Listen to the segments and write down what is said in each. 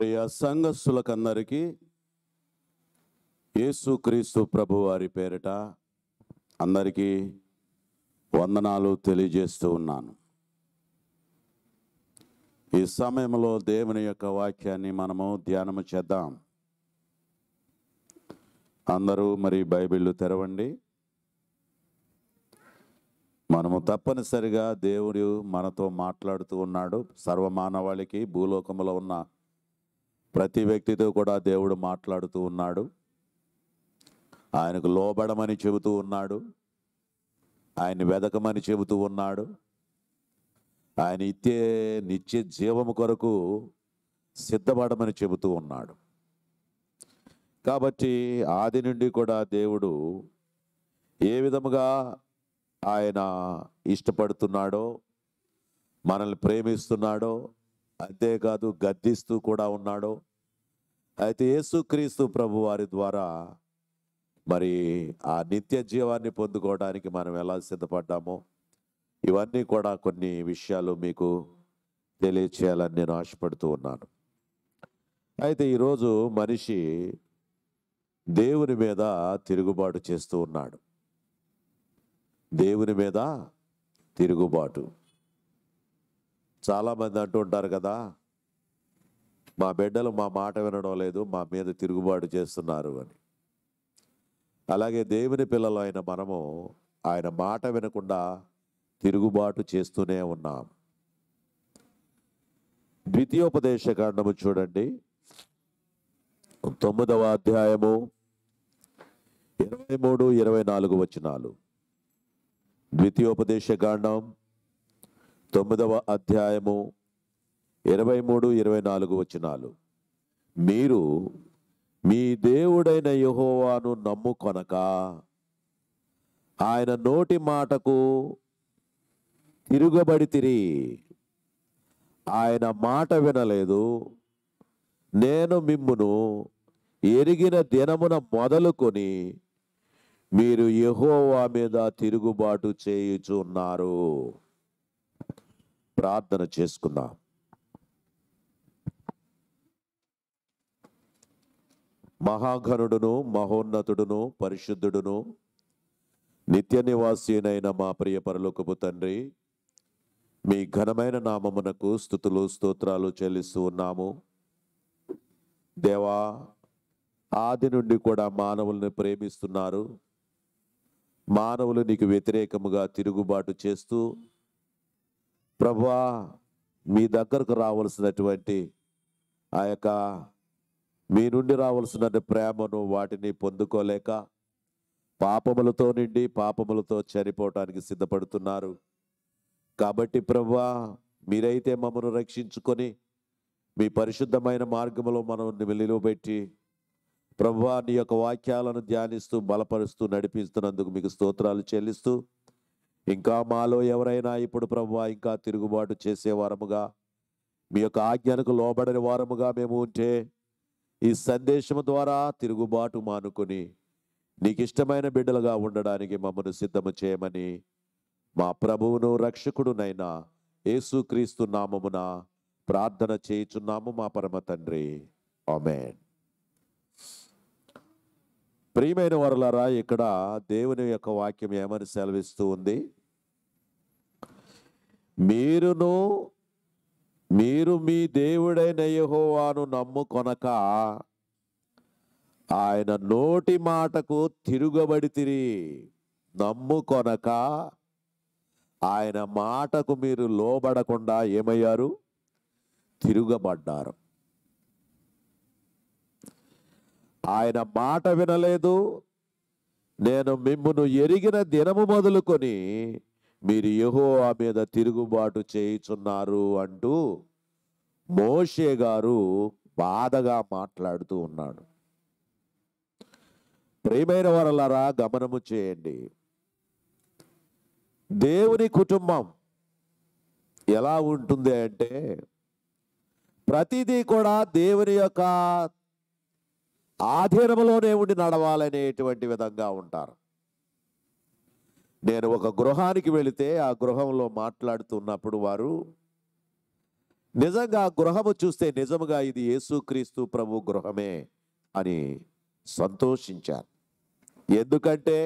ప్రియ సంఘస్థులకందరికీ యేసుక్రీస్తు ప్రభు వారి పేరిట అందరికీ వందనాలు తెలియజేస్తూ ఉన్నాను ఈ సమయంలో దేవుని యొక్క వాక్యాన్ని మనము ధ్యానము చేద్దాం అందరూ మరి బైబిళ్ళు తెరవండి మనము తప్పనిసరిగా దేవుడు మనతో మాట్లాడుతూ ఉన్నాడు సర్వమానవాళికి భూలోకంలో ఉన్న ప్రతి వ్యక్తితో కూడా దేవుడు మాట్లాడుతూ ఉన్నాడు ఆయనకు లోబడమని చెబుతూ ఉన్నాడు ఆయన వెదకమని చెబుతూ ఉన్నాడు ఆయన ఇచ్చే నిత్య జీవము కొరకు సిద్ధపడమని చెబుతూ ఉన్నాడు కాబట్టి ఆది నుండి కూడా దేవుడు ఏ విధముగా ఆయన ఇష్టపడుతున్నాడో మనల్ని ప్రేమిస్తున్నాడో అంతేకాదు గద్దిస్తూ కూడా ఉన్నాడు అయితే యేసుక్రీస్తు ప్రభు వారి ద్వారా మరి ఆ నిత్య జీవాన్ని పొందుకోవడానికి మనం ఎలా సిద్ధపడ్డామో ఇవన్నీ కూడా కొన్ని విషయాలు మీకు తెలియచేయాలని నేను ఆశపడుతూ ఉన్నాను అయితే ఈరోజు మనిషి దేవుని మీద తిరుగుబాటు చేస్తూ ఉన్నాడు దేవుని మీద తిరుగుబాటు చాలామంది అంటూ ఉంటారు కదా మా బిడ్డలు మా మాట వినడం లేదు మా మీద తిరుగుబాటు చేస్తున్నారు అని అలాగే దేవుని పిల్లలు అయిన మనము ఆయన మాట వినకుండా తిరుగుబాటు చేస్తూనే ఉన్నాం ద్వితీయోపదేశ కాండము చూడండి తొమ్మిదవ అధ్యాయము ఇరవై మూడు ఇరవై నాలుగు వచ్చినాలు ద్వితీయోపదేశ కాండం తొమ్మిదవ అధ్యాయము ఇరవై మూడు ఇరవై నాలుగు వచనాలు మీరు మీ దేవుడైన యహోవాను నమ్ముకొనక ఆయన నోటి మాటకు తిరుగబడి తిరి ఆయన మాట వినలేదు నేను మిమ్మును ఎరిగిన దినమున మొదలుకొని మీరు యహోవా మీద తిరుగుబాటు చేయుచున్నారు ప్రార్థన చేసుకుందాం మహాఘనుడును మహోన్నతుడును పరిశుద్ధుడును నిత్య నివాసీనైన మా ప్రియ పరలోకపు తండ్రి మీ ఘనమైన నామమునకు స్థుతులు స్తోత్రాలు చెల్లిస్తూ ఉన్నాము దేవా ఆది నుండి కూడా మానవుల్ని ప్రేమిస్తున్నారు మానవులు నీకు వ్యతిరేకముగా తిరుగుబాటు చేస్తూ ప్రభా మీ దగ్గరకు రావలసినటువంటి ఆ యొక్క మీ నుండి రావాల్సిన ప్రేమను వాటిని పొందుకోలేక పాపములతో నిండి పాపములతో చనిపోవటానికి సిద్ధపడుతున్నారు కాబట్టి ప్రభా మీరైతే మమ్మను రక్షించుకొని మీ పరిశుద్ధమైన మార్గంలో మనం నిలువబెట్టి ప్రభా నీ యొక్క వాక్యాలను ధ్యానిస్తూ బలపరుస్తూ నడిపిస్తున్నందుకు మీకు స్తోత్రాలు చెల్లిస్తూ ఇంకా మాలో ఎవరైనా ఇప్పుడు ప్రభు ఇంకా తిరుగుబాటు చేసే వారముగా మీ యొక్క ఆజ్ఞానకు లోబడని వారముగా మేము ఉంటే ఈ సందేశం ద్వారా తిరుగుబాటు మానుకొని నీకు ఇష్టమైన బిడ్డలుగా ఉండడానికి మమ్మను సిద్ధము చేయమని మా ప్రభువును రక్షకుడునైనా యేసుక్రీస్తు నామమున ప్రార్థన చేయుచున్నాము మా పరమ తండ్రి ఆమెన్ ప్రియమైన వరులరా ఇక్కడ దేవుని యొక్క వాక్యం ఏమని సెలవిస్తూ ఉంది మీరును మీరు మీ దేవుడైన యహోవాను నమ్ముకొనక ఆయన నోటి మాటకు తిరిగి నమ్ముకొనక ఆయన మాటకు మీరు లోబడకుండా ఏమయ్యారు తిరుగబడ్డారు ఆయన మాట వినలేదు నేను మిమ్మును ఎరిగిన దినము మొదలుకొని మీరు ఆ మీద తిరుగుబాటు చేయుచున్నారు అంటూ మోషే గారు బాధగా మాట్లాడుతూ ఉన్నాడు ప్రేమైన వరలరా గమనము చేయండి దేవుని కుటుంబం ఎలా ఉంటుంది అంటే ప్రతిదీ కూడా దేవుని యొక్క ఆధీనంలోనే ఉండి నడవాలనేటువంటి విధంగా ఉంటారు నేను ఒక గృహానికి వెళితే ఆ గృహంలో మాట్లాడుతున్నప్పుడు వారు నిజంగా గృహము చూస్తే నిజముగా ఇది యేసుక్రీస్తు ప్రభు గృహమే అని సంతోషించారు ఎందుకంటే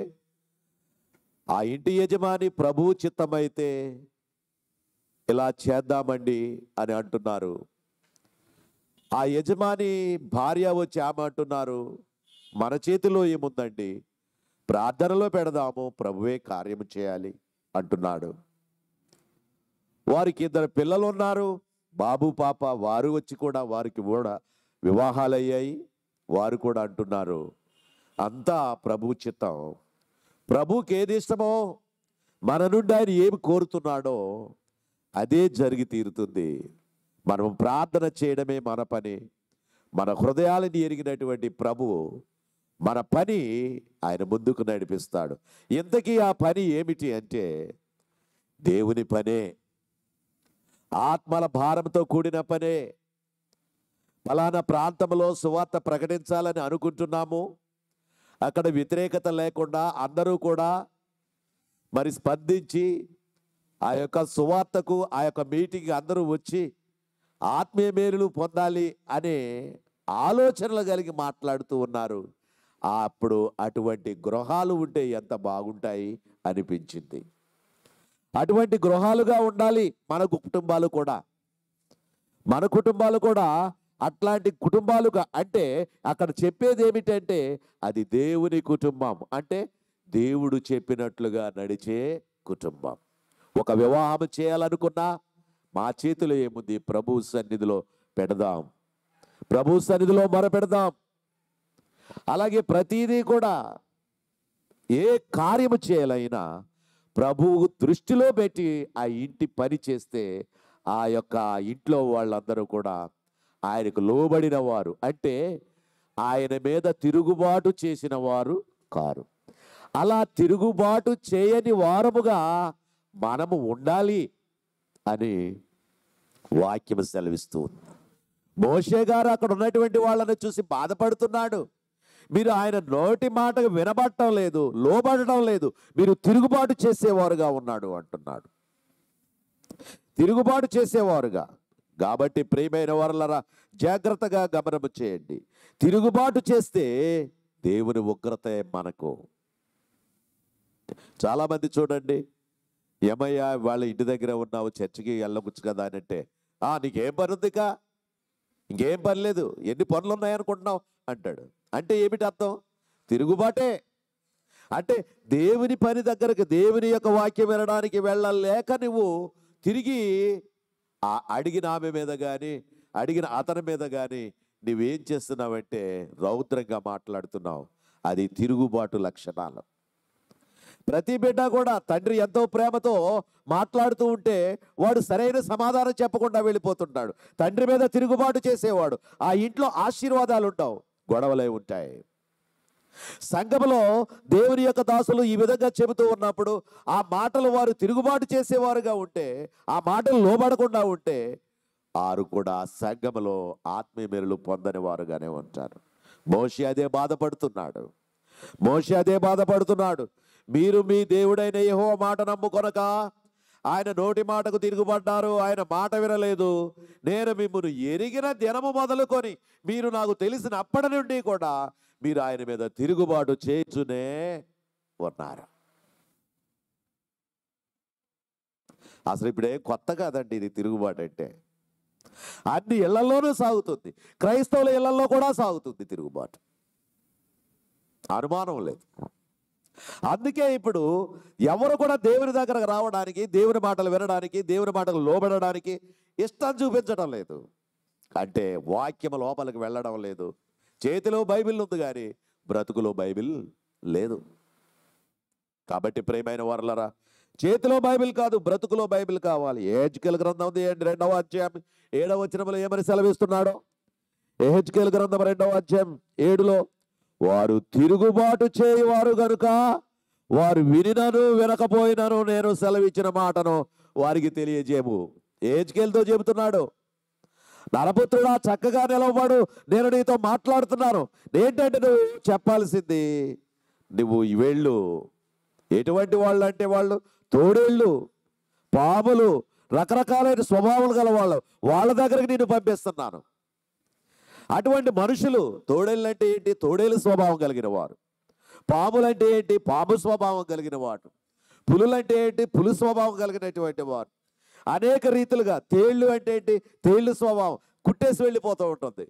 ఆ ఇంటి యజమాని ప్రభు చిత్తమైతే ఇలా చేద్దామండి అని అంటున్నారు ఆ యజమాని భార్య వచ్చి అంటున్నారు మన చేతిలో ఏముందండి ప్రార్థనలో పెడదాము ప్రభువే కార్యం చేయాలి అంటున్నాడు వారికి ఇద్దరు పిల్లలు ఉన్నారు బాబు పాప వారు వచ్చి కూడా వారికి కూడా వివాహాలయ్యాయి వారు కూడా అంటున్నారు అంతా ప్రభు చిత్తం ప్రభుకి ఏది ఇష్టమో మన నుండి ఆయన ఏమి కోరుతున్నాడో అదే జరిగి తీరుతుంది మనం ప్రార్థన చేయడమే మన పని మన హృదయాలని ఎరిగినటువంటి ప్రభువు మన పని ఆయన ముందుకు నడిపిస్తాడు ఇంతకీ ఆ పని ఏమిటి అంటే దేవుని పనే ఆత్మల భారంతో కూడిన పనే ఫలానా ప్రాంతంలో సువార్త ప్రకటించాలని అనుకుంటున్నాము అక్కడ వ్యతిరేకత లేకుండా అందరూ కూడా మరి స్పందించి ఆ యొక్క సువార్తకు ఆ యొక్క మీటింగ్ అందరూ వచ్చి ఆత్మీయ మేలులు పొందాలి అనే ఆలోచనలు కలిగి మాట్లాడుతూ ఉన్నారు అప్పుడు అటువంటి గృహాలు ఉంటే ఎంత బాగుంటాయి అనిపించింది అటువంటి గృహాలుగా ఉండాలి మన కుటుంబాలు కూడా మన కుటుంబాలు కూడా అట్లాంటి కుటుంబాలుగా అంటే అక్కడ చెప్పేది ఏమిటంటే అది దేవుని కుటుంబం అంటే దేవుడు చెప్పినట్లుగా నడిచే కుటుంబం ఒక వివాహం చేయాలనుకున్నా మా చేతిలో ఏముంది ప్రభు సన్నిధిలో పెడదాం ప్రభు సన్నిధిలో పెడదాం అలాగే ప్రతిదీ కూడా ఏ కార్యము చేయాలైనా ప్రభువు దృష్టిలో పెట్టి ఆ ఇంటి పని చేస్తే ఆ యొక్క ఇంట్లో వాళ్ళందరూ కూడా ఆయనకు లోబడిన వారు అంటే ఆయన మీద తిరుగుబాటు చేసిన వారు కారు అలా తిరుగుబాటు చేయని వారముగా మనము ఉండాలి అని వాక్యం సెలవిస్తూ ఉంది మోషే గారు అక్కడ ఉన్నటువంటి వాళ్ళని చూసి బాధపడుతున్నాడు మీరు ఆయన నోటి మాటకు వినబడటం లేదు లోబడటం లేదు మీరు తిరుగుబాటు చేసేవారుగా ఉన్నాడు అంటున్నాడు తిరుగుబాటు చేసేవారుగా కాబట్టి ప్రియమైన వారులరా జాగ్రత్తగా గమనము చేయండి తిరుగుబాటు చేస్తే దేవుని ఉగ్రత మనకు చాలామంది చూడండి ఏమయ్యా వాళ్ళ ఇంటి దగ్గర ఉన్నావు చర్చికి వెళ్ళబుచ్చు కదా అని అంటే ఆ నీకేం పని ఉందికా ఇంకేం పని లేదు ఎన్ని పనులు ఉన్నాయనుకుంటున్నావు అంటాడు అంటే ఏమిటి అర్థం తిరుగుబాటే అంటే దేవుని పని దగ్గరకు దేవుని యొక్క వాక్యం వినడానికి వెళ్ళలేక నువ్వు తిరిగి అడిగిన ఆమె మీద కానీ అడిగిన అతని మీద కానీ నువ్వేం చేస్తున్నావంటే రౌద్రంగా మాట్లాడుతున్నావు అది తిరుగుబాటు లక్షణాలు ప్రతి బిడ్డ కూడా తండ్రి ఎంతో ప్రేమతో మాట్లాడుతూ ఉంటే వాడు సరైన సమాధానం చెప్పకుండా వెళ్ళిపోతుంటాడు తండ్రి మీద తిరుగుబాటు చేసేవాడు ఆ ఇంట్లో ఆశీర్వాదాలు ఉంటావు గొడవలే ఉంటాయి సంఘములో దేవుని యొక్క దాసులు ఈ విధంగా చెబుతూ ఉన్నప్పుడు ఆ మాటలు వారు తిరుగుబాటు చేసేవారుగా ఉంటే ఆ మాటలు లోబడకుండా ఉంటే వారు కూడా సంఘములో ఆత్మీయ పొందని వారుగానే ఉంటారు మోషి అదే బాధపడుతున్నాడు మోషి అదే బాధపడుతున్నాడు మీరు మీ దేవుడైన యహో మాట నమ్ముకొనక ఆయన నోటి మాటకు తిరుగుబడ్డారు ఆయన మాట వినలేదు నేను మిమ్మల్ని ఎరిగిన దినము మొదలుకొని మీరు నాకు తెలిసినప్పటి నుండి కూడా మీరు ఆయన మీద తిరుగుబాటు చేర్చునే ఉన్నారు అసలు ఇప్పుడే కొత్త కాదండి ఇది తిరుగుబాటు అంటే అన్ని ఇళ్లలోనూ సాగుతుంది క్రైస్తవుల ఇళ్లలో కూడా సాగుతుంది తిరుగుబాటు అనుమానం లేదు అందుకే ఇప్పుడు ఎవరు కూడా దేవుని దగ్గరకు రావడానికి దేవుని మాటలు వినడానికి దేవుని మాటలు లోబడడానికి ఇష్టం చూపించడం లేదు అంటే వాక్యం లోపలికి వెళ్ళడం లేదు చేతిలో బైబిల్ ఉంది కానీ బ్రతుకులో బైబిల్ లేదు కాబట్టి ప్రేమైన వారలరా చేతిలో బైబిల్ కాదు బ్రతుకులో బైబిల్ కావాలి ఏహెచ్కేల్ గ్రంథం ఉంది రెండవ అధ్యాయం ఏడవ వచ్చిన ఏమని సెలవిస్తున్నాడో ఏహెచ్కేల్ గ్రంథం రెండవ అధ్యాయం ఏడులో వారు తిరుగుబాటు చేయవారు గనుక వారు వినినను వినకపోయినను నేను సెలవిచ్చిన మాటను వారికి తెలియజేము ఏజ్కేల్తో చెబుతున్నాడు నరపుత్రుడా చక్కగా నిలవబడు నేను నీతో మాట్లాడుతున్నాను ఏంటంటే నువ్వు చెప్పాల్సింది నువ్వు వెళ్ళు ఎటువంటి వాళ్ళు అంటే వాళ్ళు తోడేళ్ళు పాములు రకరకాలైన స్వభావాలు గల వాళ్ళు వాళ్ళ దగ్గరికి నేను పంపిస్తున్నాను అటువంటి మనుషులు తోడేళ్ళు అంటే ఏంటి తోడేలు స్వభావం కలిగిన వారు పాములంటే ఏంటి పాము స్వభావం కలిగిన వారు పులులంటే ఏంటి పులు స్వభావం కలిగినటువంటి వారు అనేక రీతిలుగా తేళ్ళు అంటే ఏంటి తేళ్ళు స్వభావం కుట్టేసి వెళ్ళిపోతూ ఉంటుంది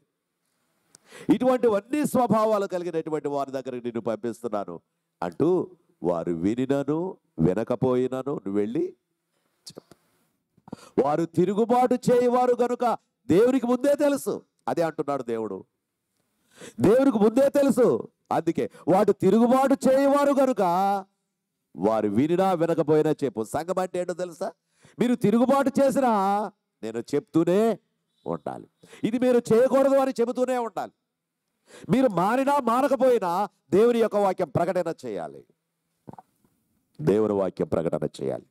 ఇటువంటివన్నీ స్వభావాలు కలిగినటువంటి వారి దగ్గరికి నేను పంపిస్తున్నాను అంటూ వారు వినినను వినకపోయినను నువ్వు వెళ్ళి వారు తిరుగుబాటు చేయవారు కనుక దేవునికి ముందే తెలుసు అదే అంటున్నాడు దేవుడు దేవుడికి ముందే తెలుసు అందుకే వాడు తిరుగుబాటు చేయవారు కనుక వారు వినినా వినకపోయినా చెప్పు సంఘం అంటే ఏంటో తెలుసా మీరు తిరుగుబాటు చేసినా నేను చెప్తూనే ఉండాలి ఇది మీరు చేయకూడదు అని చెబుతూనే ఉండాలి మీరు మారినా మారకపోయినా దేవుని యొక్క వాక్యం ప్రకటన చేయాలి దేవుని వాక్యం ప్రకటన చేయాలి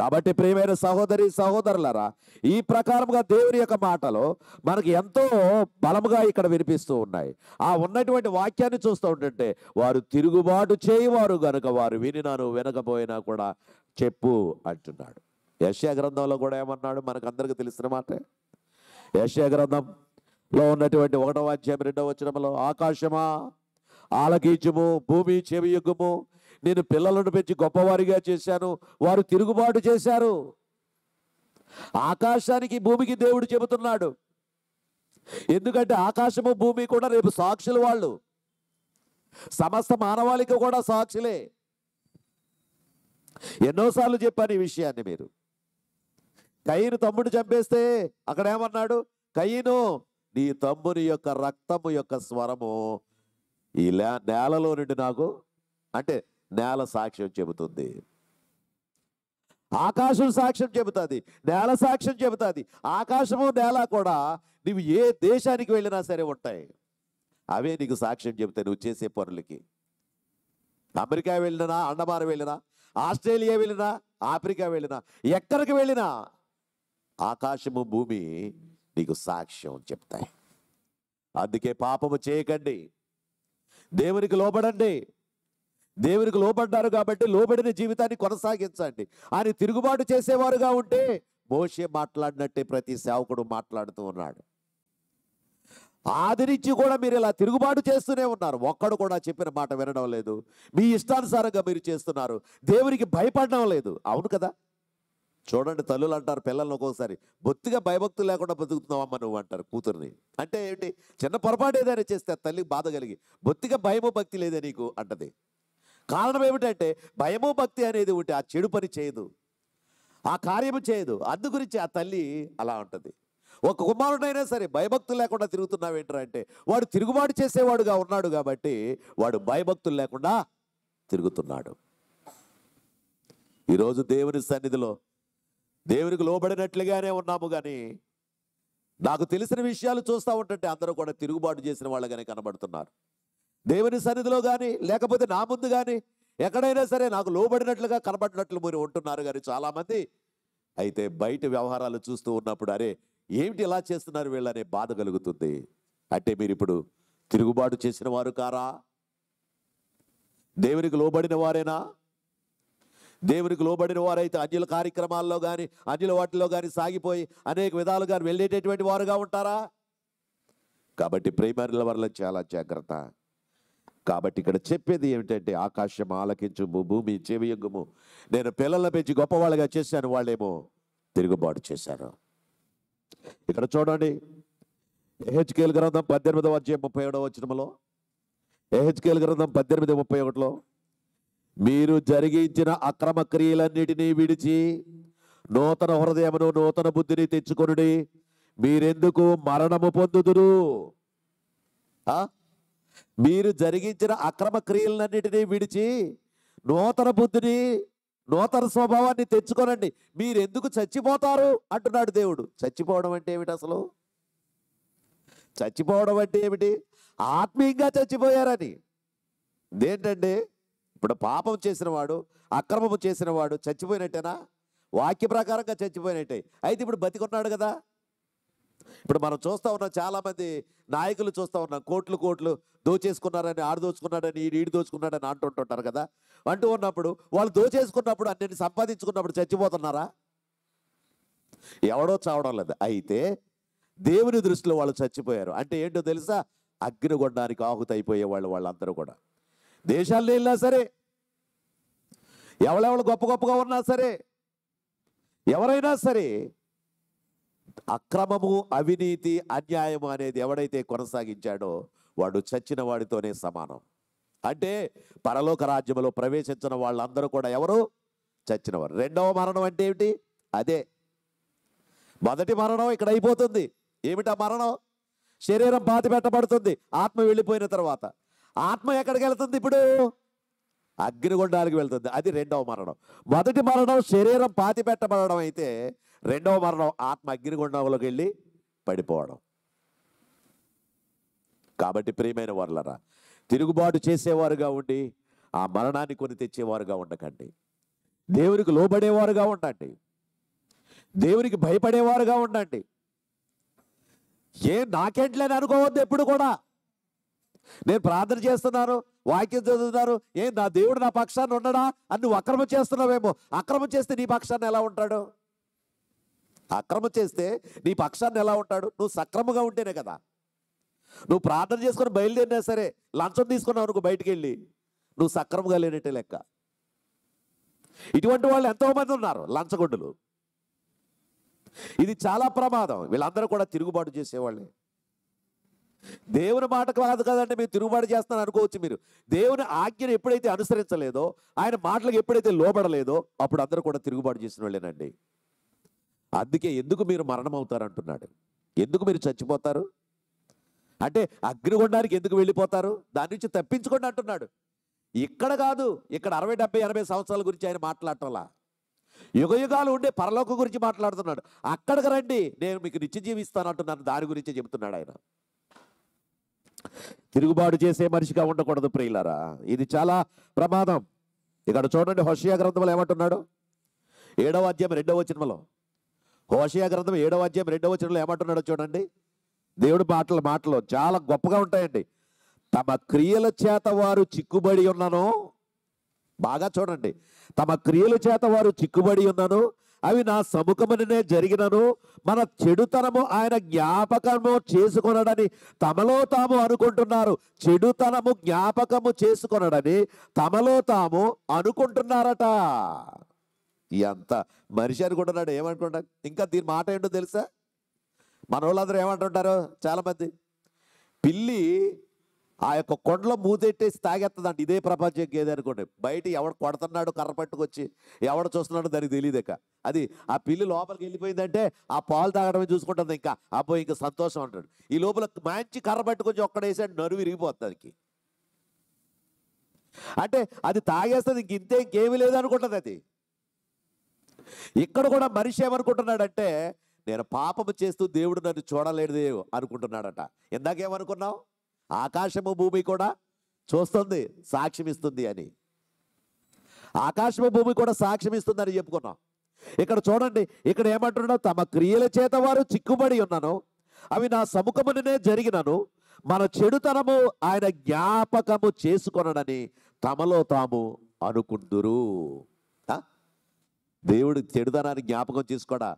కాబట్టి ప్రియమైన సహోదరి సహోదరులరా ఈ ప్రకారంగా దేవుని యొక్క మాటలు మనకి ఎంతో బలముగా ఇక్కడ వినిపిస్తూ ఉన్నాయి ఆ ఉన్నటువంటి వాక్యాన్ని చూస్తూ ఉంటుంటే వారు తిరుగుబాటు చేయవారు గనుక వారు వినినాను వినకపోయినా కూడా చెప్పు అంటున్నాడు యశ్య గ్రంథంలో కూడా ఏమన్నాడు మనకు అందరికీ తెలిసిన మాటే యశ్య గ్రంథంలో ఉన్నటువంటి ఒకటో అధ్యాయం రెండవ వచ్చినప్పుడు ఆకాశమా ఆలకీచము భూమి చెవియుగము నేను పిల్లలను పెంచి గొప్పవారిగా చేశాను వారు తిరుగుబాటు చేశారు ఆకాశానికి భూమికి దేవుడు చెబుతున్నాడు ఎందుకంటే ఆకాశము భూమి కూడా రేపు సాక్షులు వాళ్ళు సమస్త మానవాళికి కూడా సాక్షులే ఎన్నోసార్లు చెప్పాను ఈ విషయాన్ని మీరు కయ్యను తమ్ముడు చంపేస్తే అక్కడ ఏమన్నాడు కయ్యను నీ తమ్ముని యొక్క రక్తము యొక్క స్వరము ఈ నేలలో నుండి నాకు అంటే నేల సాక్ష్యం చెబుతుంది ఆకాశం సాక్ష్యం చెబుతుంది నేల సాక్ష్యం చెబుతుంది ఆకాశము నేల కూడా నువ్వు ఏ దేశానికి వెళ్ళినా సరే ఉంటాయి అవే నీకు సాక్ష్యం చెబుతాయి నువ్వు చేసే పనులకి అమెరికా వెళ్ళినా అండమాన్ వెళ్ళినా ఆస్ట్రేలియా వెళ్ళినా ఆఫ్రికా వెళ్ళినా ఎక్కడికి వెళ్ళినా ఆకాశము భూమి నీకు సాక్ష్యం చెప్తాయి అందుకే పాపము చేయకండి దేవునికి లోపడండి దేవునికి లోబడ్డారు కాబట్టి లోబడిన జీవితాన్ని కొనసాగించండి ఆయన తిరుగుబాటు చేసేవారుగా ఉంటే మోసే మాట్లాడినట్టే ప్రతి సేవకుడు మాట్లాడుతూ ఉన్నాడు ఆది నుంచి కూడా మీరు ఇలా తిరుగుబాటు చేస్తూనే ఉన్నారు ఒక్కడు కూడా చెప్పిన మాట వినడం లేదు మీ ఇష్టానుసారంగా మీరు చేస్తున్నారు దేవునికి భయపడడం లేదు అవును కదా చూడండి తల్లులు అంటారు పిల్లలను ఒక్కోసారి బొత్తిగా భయభక్తులు లేకుండా బతుకుతున్నావమ్మ నువ్వు అంటారు కూతుర్ని అంటే ఏంటి చిన్న పొరపాటు ఏదైనా చేస్తే తల్లికి బాధ కలిగి బొత్తిగా భయము భక్తి లేదే నీకు అంటది కారణం ఏమిటంటే భయము భక్తి అనేది ఉంటే ఆ చెడు పని చేయదు ఆ కార్యము చేయదు అందు గురించి ఆ తల్లి అలా ఉంటుంది ఒక కుమారుడైనా సరే భయభక్తులు లేకుండా తిరుగుతున్నావు ఏంటంటే వాడు తిరుగుబాటు చేసేవాడుగా ఉన్నాడు కాబట్టి వాడు భయభక్తులు లేకుండా తిరుగుతున్నాడు ఈరోజు దేవుని సన్నిధిలో దేవునికి లోబడినట్లుగానే ఉన్నాము కానీ నాకు తెలిసిన విషయాలు చూస్తూ ఉంటే అందరూ కూడా తిరుగుబాటు చేసిన వాళ్ళుగానే కనబడుతున్నారు దేవుని సన్నిధిలో కానీ లేకపోతే నా ముందు కానీ ఎక్కడైనా సరే నాకు లోబడినట్లుగా కనబడినట్లు మీరు ఉంటున్నారు కానీ చాలామంది అయితే బయట వ్యవహారాలు చూస్తూ ఉన్నప్పుడు అరే ఏమిటి ఇలా చేస్తున్నారు వీళ్ళనే బాధ కలుగుతుంది అంటే మీరు ఇప్పుడు తిరుగుబాటు చేసిన వారు కారా దేవునికి లోబడిన వారేనా దేవునికి లోబడిన వారైతే అన్యుల కార్యక్రమాల్లో కానీ అన్యుల వాటిలో కానీ సాగిపోయి అనేక విధాలుగా వెళ్ళేటటువంటి వారుగా ఉంటారా కాబట్టి ప్రైమరీల వల్ల చాలా జాగ్రత్త కాబట్టి ఇక్కడ చెప్పేది ఏమిటంటే ఆకాశం ఆలకించుము భూమి చెవియంగము నేను పిల్లల పెంచి గొప్పవాళ్ళుగా చేశాను వాళ్ళేమో తిరుగుబాటు చేశారు ఇక్కడ చూడండి ఎహెచ్కేల్ గ్రంథం పద్దెనిమిదవ అధ్యాయం ముప్పై ఏడవ వచనంలో ఎహెచ్కేల్ గ్రంథం పద్దెనిమిది ముప్పై ఒకటిలో మీరు జరిగించిన అక్రమ క్రియలన్నిటినీ విడిచి నూతన హృదయమును నూతన బుద్ధిని తెచ్చుకొనుడి మీరెందుకు మరణము పొందుదురు మీరు జరిగించిన అక్రమ క్రియలన్నిటినీ విడిచి నూతన బుద్ధిని నూతన స్వభావాన్ని తెచ్చుకోనండి మీరు ఎందుకు చచ్చిపోతారు అంటున్నాడు దేవుడు చచ్చిపోవడం అంటే ఏమిటి అసలు చచ్చిపోవడం అంటే ఏమిటి ఆత్మీయంగా చచ్చిపోయారని ఇదేంటండి ఇప్పుడు పాపం చేసినవాడు అక్రమము చేసినవాడు చచ్చిపోయినట్టేనా వాక్య ప్రకారంగా చచ్చిపోయినట్టే అయితే ఇప్పుడు బతికున్నాడు కదా ఇప్పుడు మనం చూస్తూ ఉన్నాం చాలామంది నాయకులు చూస్తూ ఉన్నాం కోట్లు కోట్లు దోచేసుకున్నారని ఆడు దోచుకున్నాడని ఈడు దోచుకున్నాడని అంటుంటుంటారు కదా అంటూ ఉన్నప్పుడు వాళ్ళు దోచేసుకున్నప్పుడు అన్నిటిని సంపాదించుకున్నప్పుడు చచ్చిపోతున్నారా ఎవడో చావడం లేదు అయితే దేవుని దృష్టిలో వాళ్ళు చచ్చిపోయారు అంటే ఏంటో తెలుసా అగ్నిగొండానికి అయిపోయే వాళ్ళు వాళ్ళందరూ కూడా దేశాల్లో వెళ్ళినా సరే ఎవరెవరు గొప్ప గొప్పగా ఉన్నా సరే ఎవరైనా సరే అక్రమము అవినీతి అన్యాయము అనేది ఎవడైతే కొనసాగించాడో వాడు చచ్చిన వాడితోనే సమానం అంటే పరలోక రాజ్యంలో ప్రవేశించిన వాళ్ళందరూ కూడా ఎవరు చచ్చినవారు రెండవ మరణం అంటే ఏమిటి అదే మొదటి మరణం ఇక్కడ అయిపోతుంది ఏమిటా మరణం శరీరం పాతి పెట్టబడుతుంది ఆత్మ వెళ్ళిపోయిన తర్వాత ఆత్మ ఎక్కడికి వెళ్తుంది ఇప్పుడు అగ్నిగొండాలకు వెళ్తుంది అది రెండవ మరణం మొదటి మరణం శరీరం పాతి పెట్టబడడం అయితే రెండవ మరణం ఆత్మ అగ్నిగుండంలోకి వెళ్ళి పడిపోవడం కాబట్టి ప్రియమైన వారులరా తిరుగుబాటు చేసేవారుగా ఉండి ఆ మరణాన్ని కొని తెచ్చేవారుగా ఉండకండి దేవునికి లోబడేవారుగా ఉండండి దేవునికి భయపడేవారుగా ఉండండి ఏం నాకేంట్లేని అనుకోవద్దు ఎప్పుడు కూడా నేను ప్రార్థన చేస్తున్నాను వాక్యం చదువుతున్నారు ఏం నా దేవుడు నా పక్షాన్ని ఉండడా అని నువ్వు అక్రమం చేస్తున్నావేమో అక్రమం చేస్తే నీ పక్షాన్ని ఎలా ఉంటాడు అక్రమం చేస్తే నీ పక్షాన్ని ఎలా ఉంటాడు నువ్వు సక్రమంగా ఉంటేనే కదా నువ్వు ప్రార్థన చేసుకుని బయలుదేరినా సరే లంచం తీసుకున్నావు నువ్వు బయటికి వెళ్ళి నువ్వు సక్రమంగా లేనట్టే లెక్క ఇటువంటి వాళ్ళు ఎంతోమంది ఉన్నారు లంచగొడ్డులు ఇది చాలా ప్రమాదం వీళ్ళందరూ కూడా తిరుగుబాటు చేసేవాళ్ళే దేవుని మాటకు రాదు కదంటే మీరు తిరుగుబాటు చేస్తాను అనుకోవచ్చు మీరు దేవుని ఆజ్ఞను ఎప్పుడైతే అనుసరించలేదో ఆయన మాటలకు ఎప్పుడైతే లోబడలేదో అప్పుడు అందరూ కూడా తిరుగుబాటు చేసిన వాళ్ళేనండి అందుకే ఎందుకు మీరు మరణం అవుతారు అంటున్నాడు ఎందుకు మీరు చచ్చిపోతారు అంటే అగ్నిగుండానికి ఎందుకు వెళ్ళిపోతారు దాని నుంచి తప్పించుకోండి అంటున్నాడు ఇక్కడ కాదు ఇక్కడ అరవై డెబ్బై ఎనభై సంవత్సరాల గురించి ఆయన మాట్లాడటంలా యుగయుగాలు ఉండే పరలోకం గురించి మాట్లాడుతున్నాడు అక్కడికి రండి నేను మీకు నిత్య జీవిస్తాను అంటున్నాను దాని గురించి చెబుతున్నాడు ఆయన తిరుగుబాటు చేసే మనిషిగా ఉండకూడదు ప్రియులరా ఇది చాలా ప్రమాదం ఇక్కడ చూడండి హోషియా గ్రంథంలో ఏమంటున్నాడు ఏడవ అధ్యాయం రెండవ వచనంలో హోషయా గ్రంథం ఏడవ అధ్యాయం రెండవ వచనంలో ఏమంటున్నాడో చూడండి దేవుడు మాటలు మాటలు చాలా గొప్పగా ఉంటాయండి తమ క్రియల చేత వారు చిక్కుబడి ఉన్నాను బాగా చూడండి తమ క్రియల చేత వారు చిక్కుబడి ఉన్నాను అవి నా సముఖముననే జరిగినను మన చెడుతనము ఆయన జ్ఞాపకము చేసుకొనడని తమలో తాము అనుకుంటున్నారు చెడుతనము జ్ఞాపకము చేసుకొనడని తమలో తాము అనుకుంటున్నారట అంత మనిషి అనుకుంటున్నాడు ఏమనుకుంటాడు ఇంకా దీని మాట ఏంటో తెలుసా మన వాళ్ళందరూ ఏమంటుంటారు చాలామంది పిల్లి ఆ యొక్క కొండలో మూతెట్టేసి అంటే ఇదే ప్రపంచం గేదె అనుకోండి బయట ఎవడు కొడుతున్నాడు కర్ర పట్టుకొచ్చి ఎవడు చూస్తున్నాడో దానికి తెలియదక అది ఆ పిల్లి లోపలికి వెళ్ళిపోయిందంటే ఆ పాలు తాగడమే చూసుకుంటుంది ఇంకా అబ్బో ఇంకా సంతోషం అంటాడు ఈ లోపల మంచి కర్ర పట్టుకొచ్చి ఒక్కడేసాడు నరువు విరిగిపోతుంది అంటే అది తాగేస్తుంది ఇంక ఇంతే ఇంకేమీ లేదు అనుకుంటుంది అది ఇక్కడ కూడా మనిషి ఏమనుకుంటున్నాడంటే నేను పాపము చేస్తూ దేవుడు నన్ను చూడలేదు అనుకుంటున్నాడట ఇందాకేమనుకున్నావు ఆకాశము భూమి కూడా చూస్తుంది సాక్ష్యమిస్తుంది అని ఆకాశము భూమి కూడా సాక్ష్యమిస్తుందని చెప్పుకున్నాం ఇక్కడ చూడండి ఇక్కడ ఏమంటున్నావు తమ క్రియల చేత వారు చిక్కుబడి ఉన్నాను అవి నా సముఖముననే జరిగినను మన చెడుతనము ఆయన జ్ఞాపకము చేసుకొనడని తమలో తాము అనుకుందురు దేవుడు చెడుదనాన్ని జ్ఞాపకం చేసుకోడా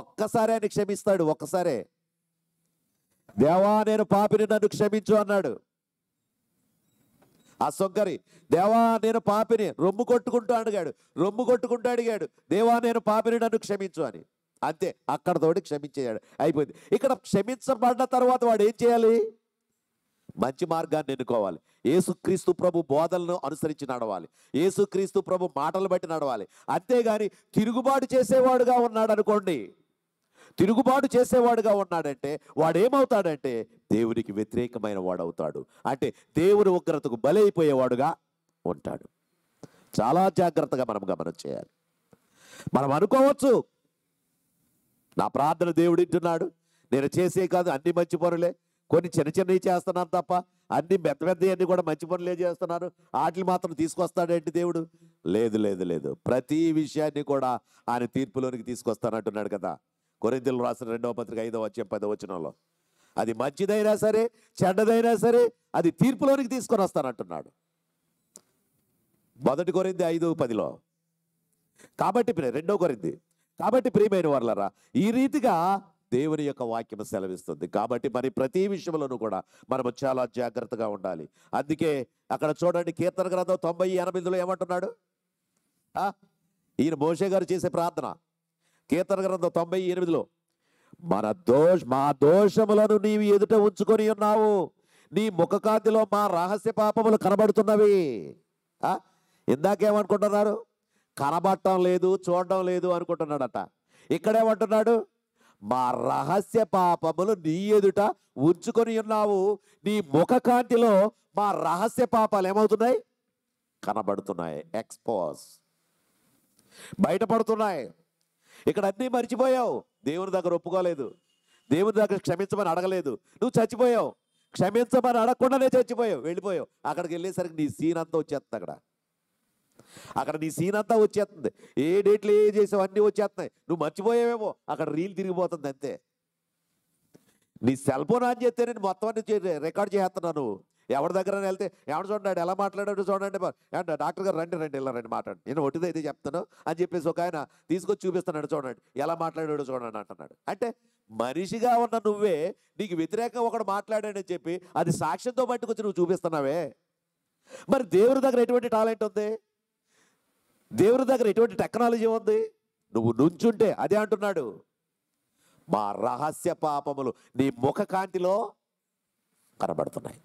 ఒక్కసారి ఆయన క్షమిస్తాడు ఒక్కసారే దేవా నేను పాపిని నన్ను క్షమించు అన్నాడు ఆ సొంకరి దేవా నేను పాపిని రొమ్ము కొట్టుకుంటూ అడిగాడు రొమ్ము కొట్టుకుంటూ అడిగాడు దేవా నేను పాపిని నన్ను క్షమించు అని అంతే అక్కడతోటి క్షమించేయాడు అయిపోయింది ఇక్కడ క్షమించబడిన తర్వాత వాడు ఏం చేయాలి మంచి మార్గాన్ని ఎన్నుకోవాలి ఏసుక్రీస్తు ప్రభు బోధలను అనుసరించి నడవాలి ఏసుక్రీస్తు ప్రభు మాటలు బట్టి నడవాలి అంతేగాని తిరుగుబాటు చేసేవాడుగా ఉన్నాడు అనుకోండి తిరుగుబాటు చేసేవాడుగా ఉన్నాడంటే వాడేమవుతాడంటే దేవునికి వ్యతిరేకమైన వాడవుతాడు అంటే దేవుని ఉగ్రతకు బలైపోయేవాడుగా ఉంటాడు చాలా జాగ్రత్తగా మనం గమనం చేయాలి మనం అనుకోవచ్చు నా ప్రార్థన దేవుడు నేను చేసే కాదు అన్ని మంచి పనులే కొన్ని చిన్న చిన్నవి చేస్తున్నారు తప్ప అన్ని పెద్ద అన్ని కూడా మంచి పనులే చేస్తున్నారు వాటిని మాత్రం తీసుకొస్తాడేంటి దేవుడు లేదు లేదు లేదు ప్రతి విషయాన్ని కూడా ఆయన తీర్పులోనికి తీసుకొస్తానంటున్నాడు కదా కొరింతలు రాసిన రెండవ పత్రిక ఐదవ వచ్చే పదవ వచనంలో అది మంచిదైనా సరే చెడ్డదైనా సరే అది తీర్పులోనికి తీసుకొని వస్తానంటున్నాడు మొదటి కొరింది ఐదు పదిలో కాబట్టి రెండో కొరింది కాబట్టి ప్రియమైన వాళ్ళరా ఈ రీతిగా దేవుని యొక్క వాక్యం సెలవిస్తుంది కాబట్టి మరి ప్రతి విషయంలోనూ కూడా మనము చాలా జాగ్రత్తగా ఉండాలి అందుకే అక్కడ చూడండి కీర్తన గ్రంథం తొంభై ఎనిమిదిలో ఏమంటున్నాడు ఈయన మోషే గారు చేసే ప్రార్థన కీర్తన గ్రంథం తొంభై ఎనిమిదిలో మన దోష మా దోషములను నీవు ఎదుట ఉంచుకొని ఉన్నావు నీ ముఖకాంతిలో మా రహస్య పాపములు కనబడుతున్నవి ఇందాకేమనుకుంటున్నారు కనబడటం లేదు చూడడం లేదు అనుకుంటున్నాడట ఇక్కడేమంటున్నాడు మా రహస్య పాపములు నీ ఎదుట ఉంచుకొని ఉన్నావు నీ ముఖకాంతిలో మా రహస్య పాపాలు ఏమవుతున్నాయి కనబడుతున్నాయి ఎక్స్పోజ్ బయటపడుతున్నాయి ఇక్కడ అన్నీ మర్చిపోయావు దేవుని దగ్గర ఒప్పుకోలేదు దేవుని దగ్గర క్షమించమని అడగలేదు నువ్వు చచ్చిపోయావు క్షమించమని అడగకుండానే చచ్చిపోయావు వెళ్ళిపోయావు అక్కడికి వెళ్ళేసరికి నీ సీన్ అంతా వచ్చేస్తా అక్కడ అక్కడ నీ సీన్ అంతా వచ్చేస్తుంది ఏ డేట్లు ఏ చేసావు అన్నీ వచ్చేస్తున్నాయి నువ్వు మర్చిపోయావేమో అక్కడ రీల్ తిరిగిపోతుంది అంతే నీ సెల్ ఫోన్ ఆన్ చేస్తే నేను మొత్తం అన్ని రికార్డ్ చేస్తున్నాను ఎవరి దగ్గర వెళ్తే ఎవడు చూడండి ఎలా మాట్లాడాడు చూడండి అండ్ డాక్టర్ గారు రండి రండి ఇలా రండి మాట్లాడండి నేను అయితే చెప్తాను అని చెప్పేసి ఒక ఆయన తీసుకొచ్చి చూపిస్తున్నాడు చూడండి ఎలా మాట్లాడాడు చూడండి అంటున్నాడు అంటే మనిషిగా ఉన్న నువ్వే నీకు వ్యతిరేకంగా ఒకడు మాట్లాడాడని చెప్పి అది సాక్ష్యంతో పట్టుకొచ్చి నువ్వు చూపిస్తున్నావే మరి దేవుడి దగ్గర ఎటువంటి టాలెంట్ ఉంది దేవుడి దగ్గర ఎటువంటి టెక్నాలజీ ఉంది నువ్వు నుంచుంటే అదే అంటున్నాడు మా రహస్య పాపములు నీ ముఖ కాంతిలో కనబడుతున్నాయి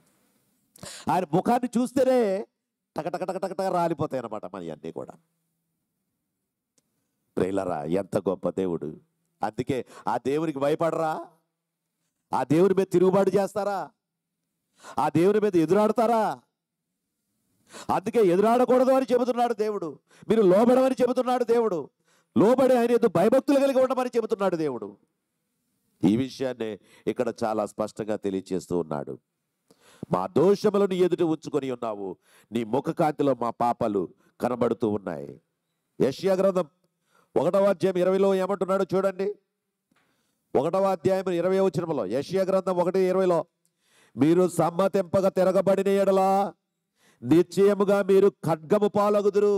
ఆయన ముఖాన్ని చూస్తేనే టకటకటకటకట రాలిపోతాయి అనమాట మన ఇవన్నీ కూడా ప్రేలరా ఎంత గొప్ప దేవుడు అందుకే ఆ దేవునికి భయపడరా ఆ దేవుని మీద తిరుగుబాటు చేస్తారా ఆ దేవుని మీద ఎదురాడతారా అందుకే ఎదురాడకూడదు అని చెబుతున్నాడు దేవుడు మీరు లోబడమని చెబుతున్నాడు దేవుడు లోబడి ఆయన ఎందుకు భయభక్తులు కలిగి ఉండమని చెబుతున్నాడు దేవుడు ఈ విషయాన్నే ఇక్కడ చాలా స్పష్టంగా తెలియచేస్తూ ఉన్నాడు మా దోషములను ఎదుట ఉంచుకొని ఉన్నావు నీ ముఖకాంతిలో మా పాపాలు కనబడుతూ ఉన్నాయి యష్యా గ్రంథం ఒకటవ అధ్యాయం ఇరవైలో ఏమంటున్నాడు చూడండి ఒకటవ అధ్యాయం ఇరవై వచ్చినములో యష్యా గ్రంథం ఒకటి ఇరవైలో మీరు సమ్మతింపగా తిరగబడిన ఎడలా నిశ్చయముగా మీరు ఖడ్గము పాలగుదురు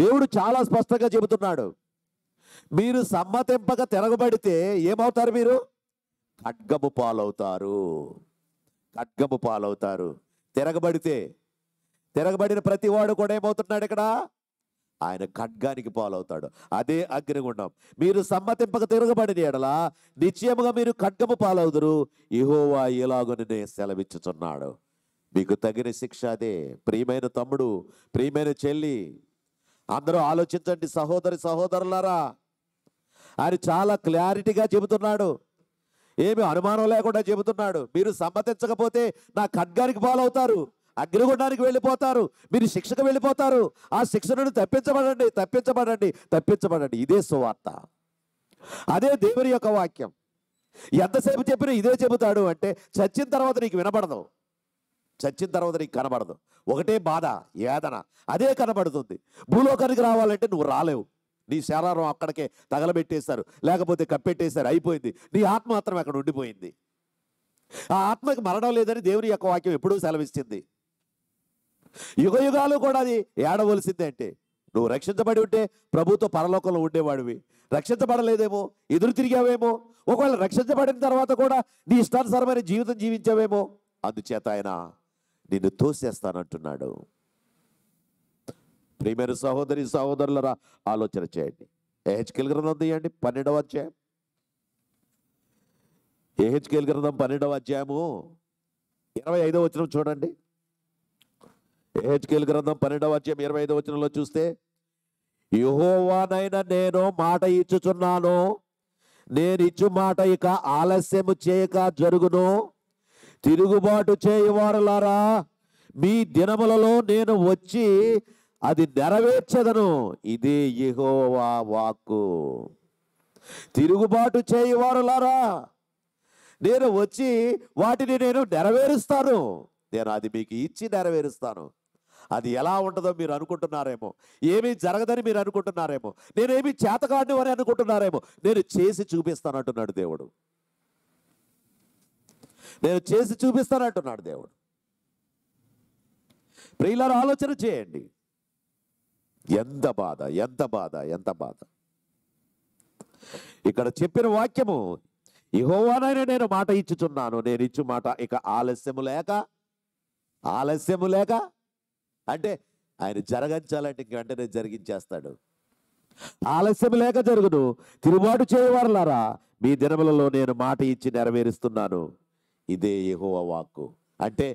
దేవుడు చాలా స్పష్టంగా చెబుతున్నాడు మీరు సమ్మతింపక తిరగబడితే ఏమవుతారు మీరు ఖడ్గము పాలవుతారు ఖడ్గము పాలవుతారు తిరగబడితే తిరగబడిన ప్రతి వాడు కూడా ఏమవుతున్నాడు ఇక్కడ ఆయన ఖడ్గానికి పాలవుతాడు అదే అగ్నిగుండం మీరు సమ్మతింపక తిరగబడిన ఎడల నిశ్చయముగా మీరు ఖడ్గము పాలవుదురు ఇహోవా ఇలాగునే సెలవిచ్చుచున్నాడు మీకు తగిన శిక్ష అదే ప్రియమైన తమ్ముడు ప్రియమైన చెల్లి అందరూ ఆలోచించండి సహోదరి సహోదరులారా ఆయన చాలా క్లారిటీగా చెబుతున్నాడు ఏమి అనుమానం లేకుండా చెబుతున్నాడు మీరు సమ్మతించకపోతే నా ఖడ్గానికి పాలవుతారు అగ్నిగుండానికి వెళ్ళిపోతారు మీరు శిక్షకు వెళ్ళిపోతారు ఆ శిక్ష నుండి తప్పించబడండి తప్పించబడండి తప్పించబడండి ఇదే సువార్త అదే దేవుని యొక్క వాక్యం ఎంతసేపు చెప్పినా ఇదే చెబుతాడు అంటే చచ్చిన తర్వాత నీకు వినపడదు చచ్చిన తర్వాత నీకు కనబడదు ఒకటే బాధ వేదన అదే కనబడుతుంది భూలోకానికి రావాలంటే నువ్వు రాలేవు నీ శరీరం అక్కడికే తగలబెట్టేస్తారు లేకపోతే కప్పెట్టేస్తారు అయిపోయింది నీ ఆత్మ మాత్రం అక్కడ ఉండిపోయింది ఆ ఆత్మకి మరణం లేదని దేవుని యొక్క వాక్యం ఎప్పుడూ సెలవిస్తుంది యుగ యుగాలు కూడా అది ఏడవలసిందే అంటే నువ్వు రక్షించబడి ఉంటే ప్రభుత్వ పరలోకంలో ఉండేవాడివి రక్షించబడలేదేమో ఎదురు తిరిగావేమో ఒకవేళ రక్షించబడిన తర్వాత కూడా నీ ఇష్టానుసారమైన జీవితం జీవించావేమో అందుచేత ఆయన నిన్ను తోసేస్తానంటున్నాడు ప్రియమైన సహోదరి సహోదరులరా ఆలోచన చేయండి ఏహెచ్కేల్ గ్రంథం తీయండి పన్నెండవ అధ్యాయం ఏహెచ్కేల్ గ్రంథం పన్నెండవ అధ్యాయము ఇరవై ఐదవ వచనం చూడండి ఏహెచ్కేల్ గ్రంథం పన్నెండవ అధ్యాయం ఇరవై ఐదవ వచనంలో చూస్తే యుహోవానైనా నేను మాట ఇచ్చుచున్నాను నేను ఇచ్చు మాట ఇక ఆలస్యము చేయక జరుగును తిరుగుబాటు చేయవారులారా మీ దినములలో నేను వచ్చి అది నెరవేర్చదను ఇదే యహోవా వాక్కు తిరుగుబాటు చేయవారులారా నేను వచ్చి వాటిని నేను నెరవేరుస్తాను నేను అది మీకు ఇచ్చి నెరవేరుస్తాను అది ఎలా ఉంటుందో మీరు అనుకుంటున్నారేమో ఏమీ జరగదని మీరు అనుకుంటున్నారేమో నేనేమి చేతకాడిని అని అనుకుంటున్నారేమో నేను చేసి అంటున్నాడు దేవుడు నేను చేసి చూపిస్తానంటున్నాడు దేవుడు ప్రియులారు ఆలోచన చేయండి ఎంత బాధ ఎంత బాధ ఎంత బాధ ఇక్కడ చెప్పిన వాక్యము ఇహోవానైనా నేను మాట ఇచ్చుచున్నాను నేను ఇచ్చు మాట ఇక ఆలస్యము లేక ఆలస్యము లేక అంటే ఆయన జరగంచాలంటే ఇంక వెంటనే జరిగించేస్తాడు ఆలస్యం లేక జరుగును తిరుబాటు చేయవారులారా మీ దినములలో నేను మాట ఇచ్చి నెరవేరుస్తున్నాను ఇదే యహోవ వాక్కు అంటే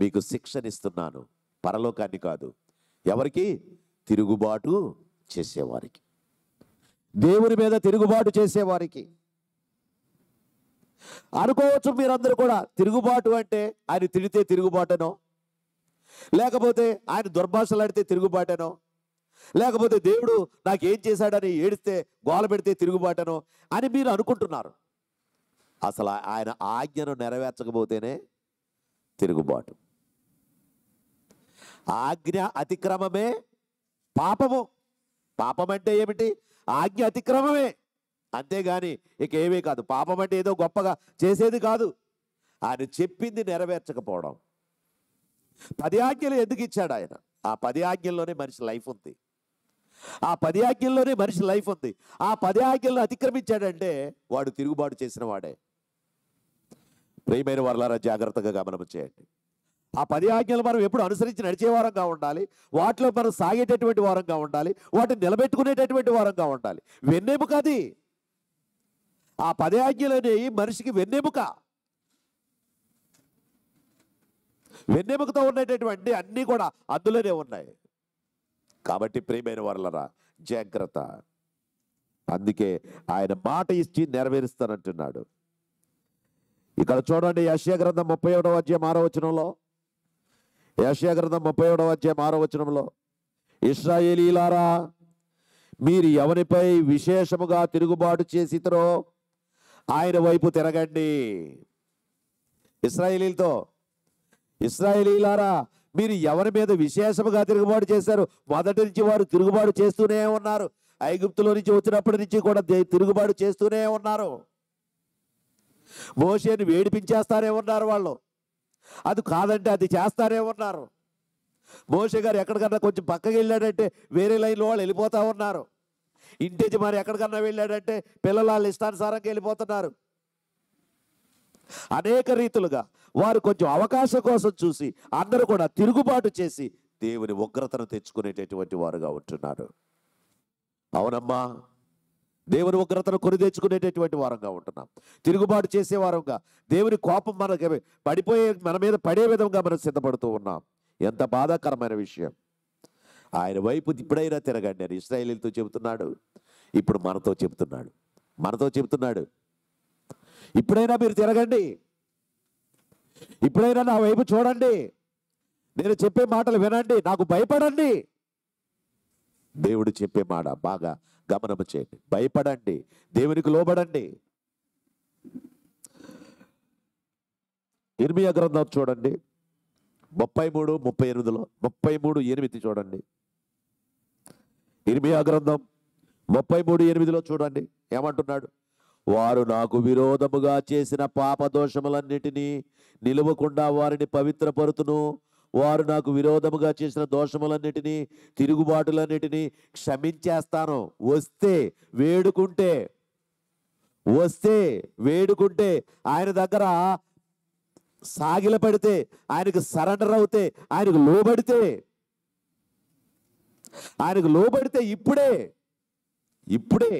మీకు శిక్షనిస్తున్నాను పరలోకాన్ని కాదు ఎవరికి తిరుగుబాటు చేసేవారికి దేవుని మీద తిరుగుబాటు చేసేవారికి అనుకోవచ్చు మీరందరూ కూడా తిరుగుబాటు అంటే ఆయన తిడితే తిరుగుబాటనో లేకపోతే ఆయన దుర్భాషలాడితే తిరుగుబాటనో లేకపోతే దేవుడు నాకేం చేశాడని ఏడిస్తే గోల పెడితే తిరుగుబాటనో అని మీరు అనుకుంటున్నారు అసలు ఆయన ఆజ్ఞను నెరవేర్చకపోతేనే తిరుగుబాటు ఆజ్ఞ అతిక్రమమే పాపము పాపం అంటే ఏమిటి ఆజ్ఞ అతిక్రమమే అంతేగాని ఇక ఏమీ కాదు పాపం అంటే ఏదో గొప్పగా చేసేది కాదు ఆయన చెప్పింది నెరవేర్చకపోవడం పది ఆజ్ఞలు ఎందుకు ఇచ్చాడు ఆయన ఆ పది ఆజ్ఞల్లోనే మనిషి లైఫ్ ఉంది ఆ పది ఆజ్ఞల్లోనే మనిషి లైఫ్ ఉంది ఆ పది ఆజ్ఞలను అతిక్రమించాడంటే వాడు తిరుగుబాటు చేసిన వాడే ప్రియమైన వారులారా జాగ్రత్తగా గమనం చేయండి ఆ పది ఆజ్ఞలు మనం ఎప్పుడు అనుసరించి నడిచే వారంగా ఉండాలి వాటిలో మనం సాగేటటువంటి వారంగా ఉండాలి వాటిని నిలబెట్టుకునేటటువంటి వారంగా ఉండాలి వెన్నెముక అది ఆ పది ఆజ్ఞలు అనేవి మనిషికి వెన్నెముక వెన్నెముకతో ఉండేటటువంటి అన్నీ కూడా అందులోనే ఉన్నాయి కాబట్టి ప్రియమైన వారులరా జాగ్రత్త అందుకే ఆయన మాట ఇచ్చి నెరవేరుస్తానంటున్నాడు ఇక్కడ చూడండి యశ్యా గ్రంథం ముప్పై ఒకటో అధ్యాయం ఆరో వచనంలో యశ్యా గ్రంథం ముప్పై ఒకటో అధ్యాయం ఆరో వచనంలో ఇస్రాయేలీలారా మీరు ఎవరిపై విశేషముగా తిరుగుబాటు చేసితరో ఆయన వైపు తిరగండి ఇస్రాయేలీలతో ఇస్రాయేలీలారా మీరు ఎవరి మీద విశేషముగా తిరుగుబాటు చేశారు మొదటి నుంచి వారు తిరుగుబాటు చేస్తూనే ఉన్నారు ఐగుప్తులో నుంచి వచ్చినప్పటి నుంచి కూడా తిరుగుబాటు చేస్తూనే ఉన్నారు మోషేని వేడిపించేస్తారే ఉన్నారు వాళ్ళు అది కాదంటే అది చేస్తారే ఉన్నారు మోషే గారు ఎక్కడికన్నా కొంచెం పక్కకి వెళ్ళాడంటే వేరే లైన్లో వాళ్ళు వెళ్ళిపోతూ ఉన్నారు ఇంటి మరి ఎక్కడికన్నా వెళ్ళాడంటే పిల్లలు వాళ్ళు ఇష్టానుసారంగా వెళ్ళిపోతున్నారు అనేక రీతులుగా వారు కొంచెం అవకాశం కోసం చూసి అందరూ కూడా తిరుగుబాటు చేసి దేవుని ఉగ్రతను తెచ్చుకునేటటువంటి వారుగా ఉంటున్నారు అవునమ్మా దేవుని ఉగ్రతను కొని తెచ్చుకునేటటువంటి వారంగా ఉంటున్నాం తిరుగుబాటు చేసే వారంగా దేవుని కోపం మన పడిపోయే మన మీద పడే విధంగా మనం సిద్ధపడుతూ ఉన్నాం ఎంత బాధాకరమైన విషయం ఆయన వైపు ఇప్పుడైనా తిరగండి అని ఇస్రాయలీలతో చెబుతున్నాడు ఇప్పుడు మనతో చెబుతున్నాడు మనతో చెబుతున్నాడు ఇప్పుడైనా మీరు తిరగండి ఇప్పుడైనా నా వైపు చూడండి నేను చెప్పే మాటలు వినండి నాకు భయపడండి దేవుడు చెప్పే మాట బాగా గమనము చేయండి భయపడండి దేవునికి లోబడండి ఇర్మియా గ్రంథం చూడండి ముప్పై మూడు ముప్పై ఎనిమిదిలో ముప్పై మూడు ఎనిమిది చూడండి ఇర్మియా గ్రంథం ముప్పై మూడు ఎనిమిదిలో చూడండి ఏమంటున్నాడు వారు నాకు విరోధముగా చేసిన పాపదోషములన్నిటినీ నిలువకుండా వారిని పవిత్రపరుతును వారు నాకు విరోధముగా చేసిన దోషములన్నిటినీ తిరుగుబాటులన్నిటినీ క్షమించేస్తాను వస్తే వేడుకుంటే వస్తే వేడుకుంటే ఆయన దగ్గర సాగిల పడితే ఆయనకు సరెండర్ అవుతే ఆయనకు లోబడితే ఆయనకు లోబడితే ఇప్పుడే ఇప్పుడే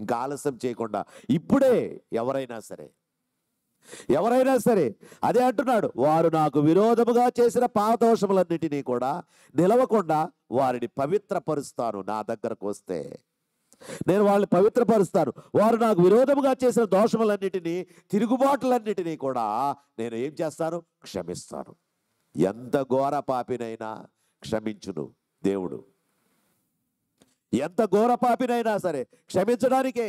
ఇంకా ఆలస్యం చేయకుండా ఇప్పుడే ఎవరైనా సరే ఎవరైనా సరే అదే అంటున్నాడు వారు నాకు విరోధముగా చేసిన పాదోషములన్నిటినీ కూడా నిలవకుండా వారిని పవిత్రపరుస్తాను నా దగ్గరకు వస్తే నేను వాళ్ళని పవిత్రపరుస్తాను వారు నాకు విరోధముగా చేసిన దోషములన్నిటినీ తిరుగుబాటులన్నిటినీ కూడా నేను ఏం చేస్తాను క్షమిస్తాను ఎంత ఘోర పాపినైనా క్షమించును దేవుడు ఎంత ఘోర పాపినైనా సరే క్షమించడానికే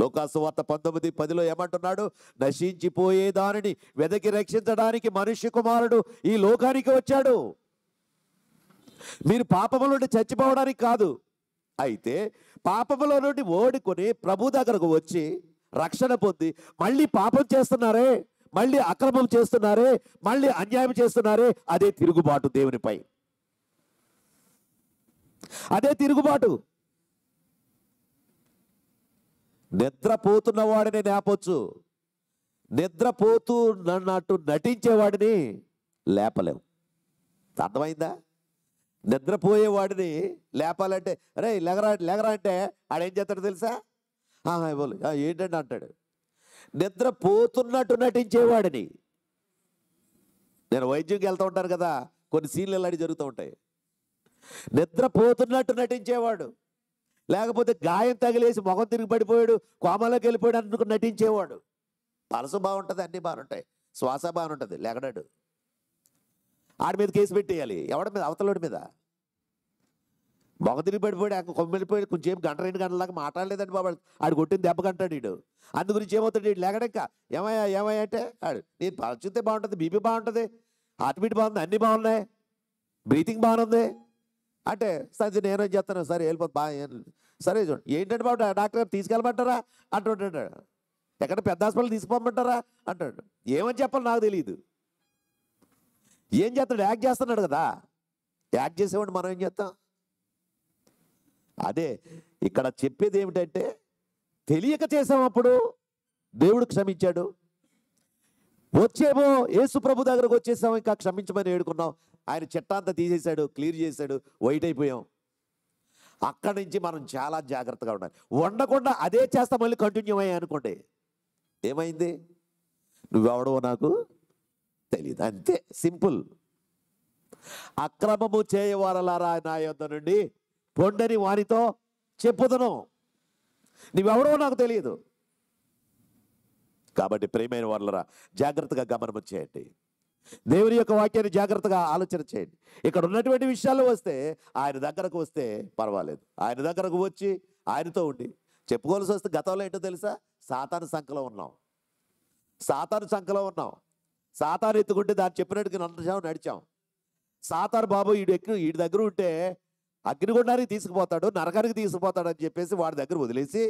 లోకాసువార్త పంతొమ్మిది పదిలో ఏమంటున్నాడు నశించిపోయే దానిని వెదకి రక్షించడానికి మనుష్య కుమారుడు ఈ లోకానికి వచ్చాడు మీరు పాపముల నుండి చచ్చిపోవడానికి కాదు అయితే పాపముల నుండి ఓడుకొని ప్రభు దగ్గరకు వచ్చి రక్షణ పొంది మళ్ళీ పాపం చేస్తున్నారే మళ్ళీ అక్రమం చేస్తున్నారే మళ్ళీ అన్యాయం చేస్తున్నారే అదే తిరుగుబాటు దేవునిపై అదే తిరుగుబాటు నిద్రపోతున్న వాడిని లేపొచ్చు నిద్రపోతూ నన్నట్టు నటించేవాడిని లేపలేం అర్థమైందా నిద్రపోయేవాడిని లేపాలంటే అరే లెగరా లెగరా అంటే ఆడేం చేస్తాడు తెలుసా ఇవ్వాలి ఏంటండి అంటాడు నిద్రపోతున్నట్టు నటించేవాడిని నేను వైద్యంకి వెళ్తూ ఉంటాను కదా కొన్ని సీన్లు ఇలాంటివి జరుగుతూ ఉంటాయి నిద్రపోతున్నట్టు నటించేవాడు లేకపోతే గాయం తగిలేసి మొఖం తిరిగి పడిపోయాడు కోమలోకి వెళ్ళిపోయాడు అనుకుని నటించేవాడు పలసు బాగుంటుంది అన్నీ బాగుంటాయి శ్వాస బాగుంటుంది లేకడాడు ఆడి మీద కేసు పెట్టేయాలి ఎవడి మీద అవతలోడి మీద మొగం తిరిగి పడిపోయాడు ఆయన కొమ్మెళ్ళిపోయాడు కొంచెం గంట రెండు గంటలాగా మాట్లాడలేదండి బాబు ఆడు కొట్టింది దెబ్బ కంటాడు వీడు అందు గురించి ఏమవుతాడు వీడు లేకడక్క ఏమయ్యా ఏమయ్యా అంటే ఆడు నేను పరిచితే బాగుంటుంది బీపీ బాగుంటుంది హార్ట్ బీట్ బాగుంది అన్నీ బాగున్నాయి బ్రీతింగ్ బాగుంది అంటే సరే నేనేం చేస్తాను సరే వెళ్ళిపోతే బాగా సరే చూడండి ఏంటంటే బాబు డాక్టర్ తీసుకెళ్ళమంటారా అంటుంటాడు ఎక్కడ పెద్ద హాస్పిటల్ తీసుకుపోమంటారా అంటాడు ఏమని చెప్పాలి నాకు తెలియదు ఏం చేస్తాడు యాక్ట్ చేస్తున్నాడు కదా యాక్ట్ చేసేవాడు మనం ఏం చేస్తాం అదే ఇక్కడ చెప్పేది ఏమిటంటే తెలియక చేసామప్పుడు దేవుడు క్షమించాడు వచ్చేమో యేసు ప్రభు దగ్గరకు వచ్చేసాము ఇంకా క్షమించమని వేడుకున్నాం ఆయన చెట్టంతా తీసేశాడు క్లియర్ చేశాడు వైట్ అయిపోయాం అక్కడి నుంచి మనం చాలా జాగ్రత్తగా ఉండాలి ఉండకుండా అదే చేస్తా మళ్ళీ కంటిన్యూ అయ్యా అనుకోండి ఏమైంది నువ్వెవడో నాకు తెలియదు అంతే సింపుల్ అక్రమము చేయవారలారా నా యొద్ద నుండి పొండని వారితో చెప్పుదను నువ్వెవడో నాకు తెలియదు కాబట్టి ప్రేమైన వాళ్ళరా జాగ్రత్తగా గమనం చేయండి దేవుని యొక్క వాక్యాన్ని జాగ్రత్తగా ఆలోచన చేయండి ఇక్కడ ఉన్నటువంటి విషయాలు వస్తే ఆయన దగ్గరకు వస్తే పర్వాలేదు ఆయన దగ్గరకు వచ్చి ఆయనతో ఉండి చెప్పుకోవాల్సి వస్తే గతంలో ఏంటో తెలుసా సాతాను సంఖలో ఉన్నాం సాతాను సంఖలో ఉన్నాం సాతాను ఎత్తుకుంటే దాన్ని చెప్పినట్టుగా నడిచాం నడిచాం సాతాను బాబు ఈడు ఎక్కి వీడి దగ్గర ఉంటే అగ్నిగుండానికి తీసుకుపోతాడు నరకానికి తీసుకుపోతాడు అని చెప్పేసి వాడి దగ్గర వదిలేసి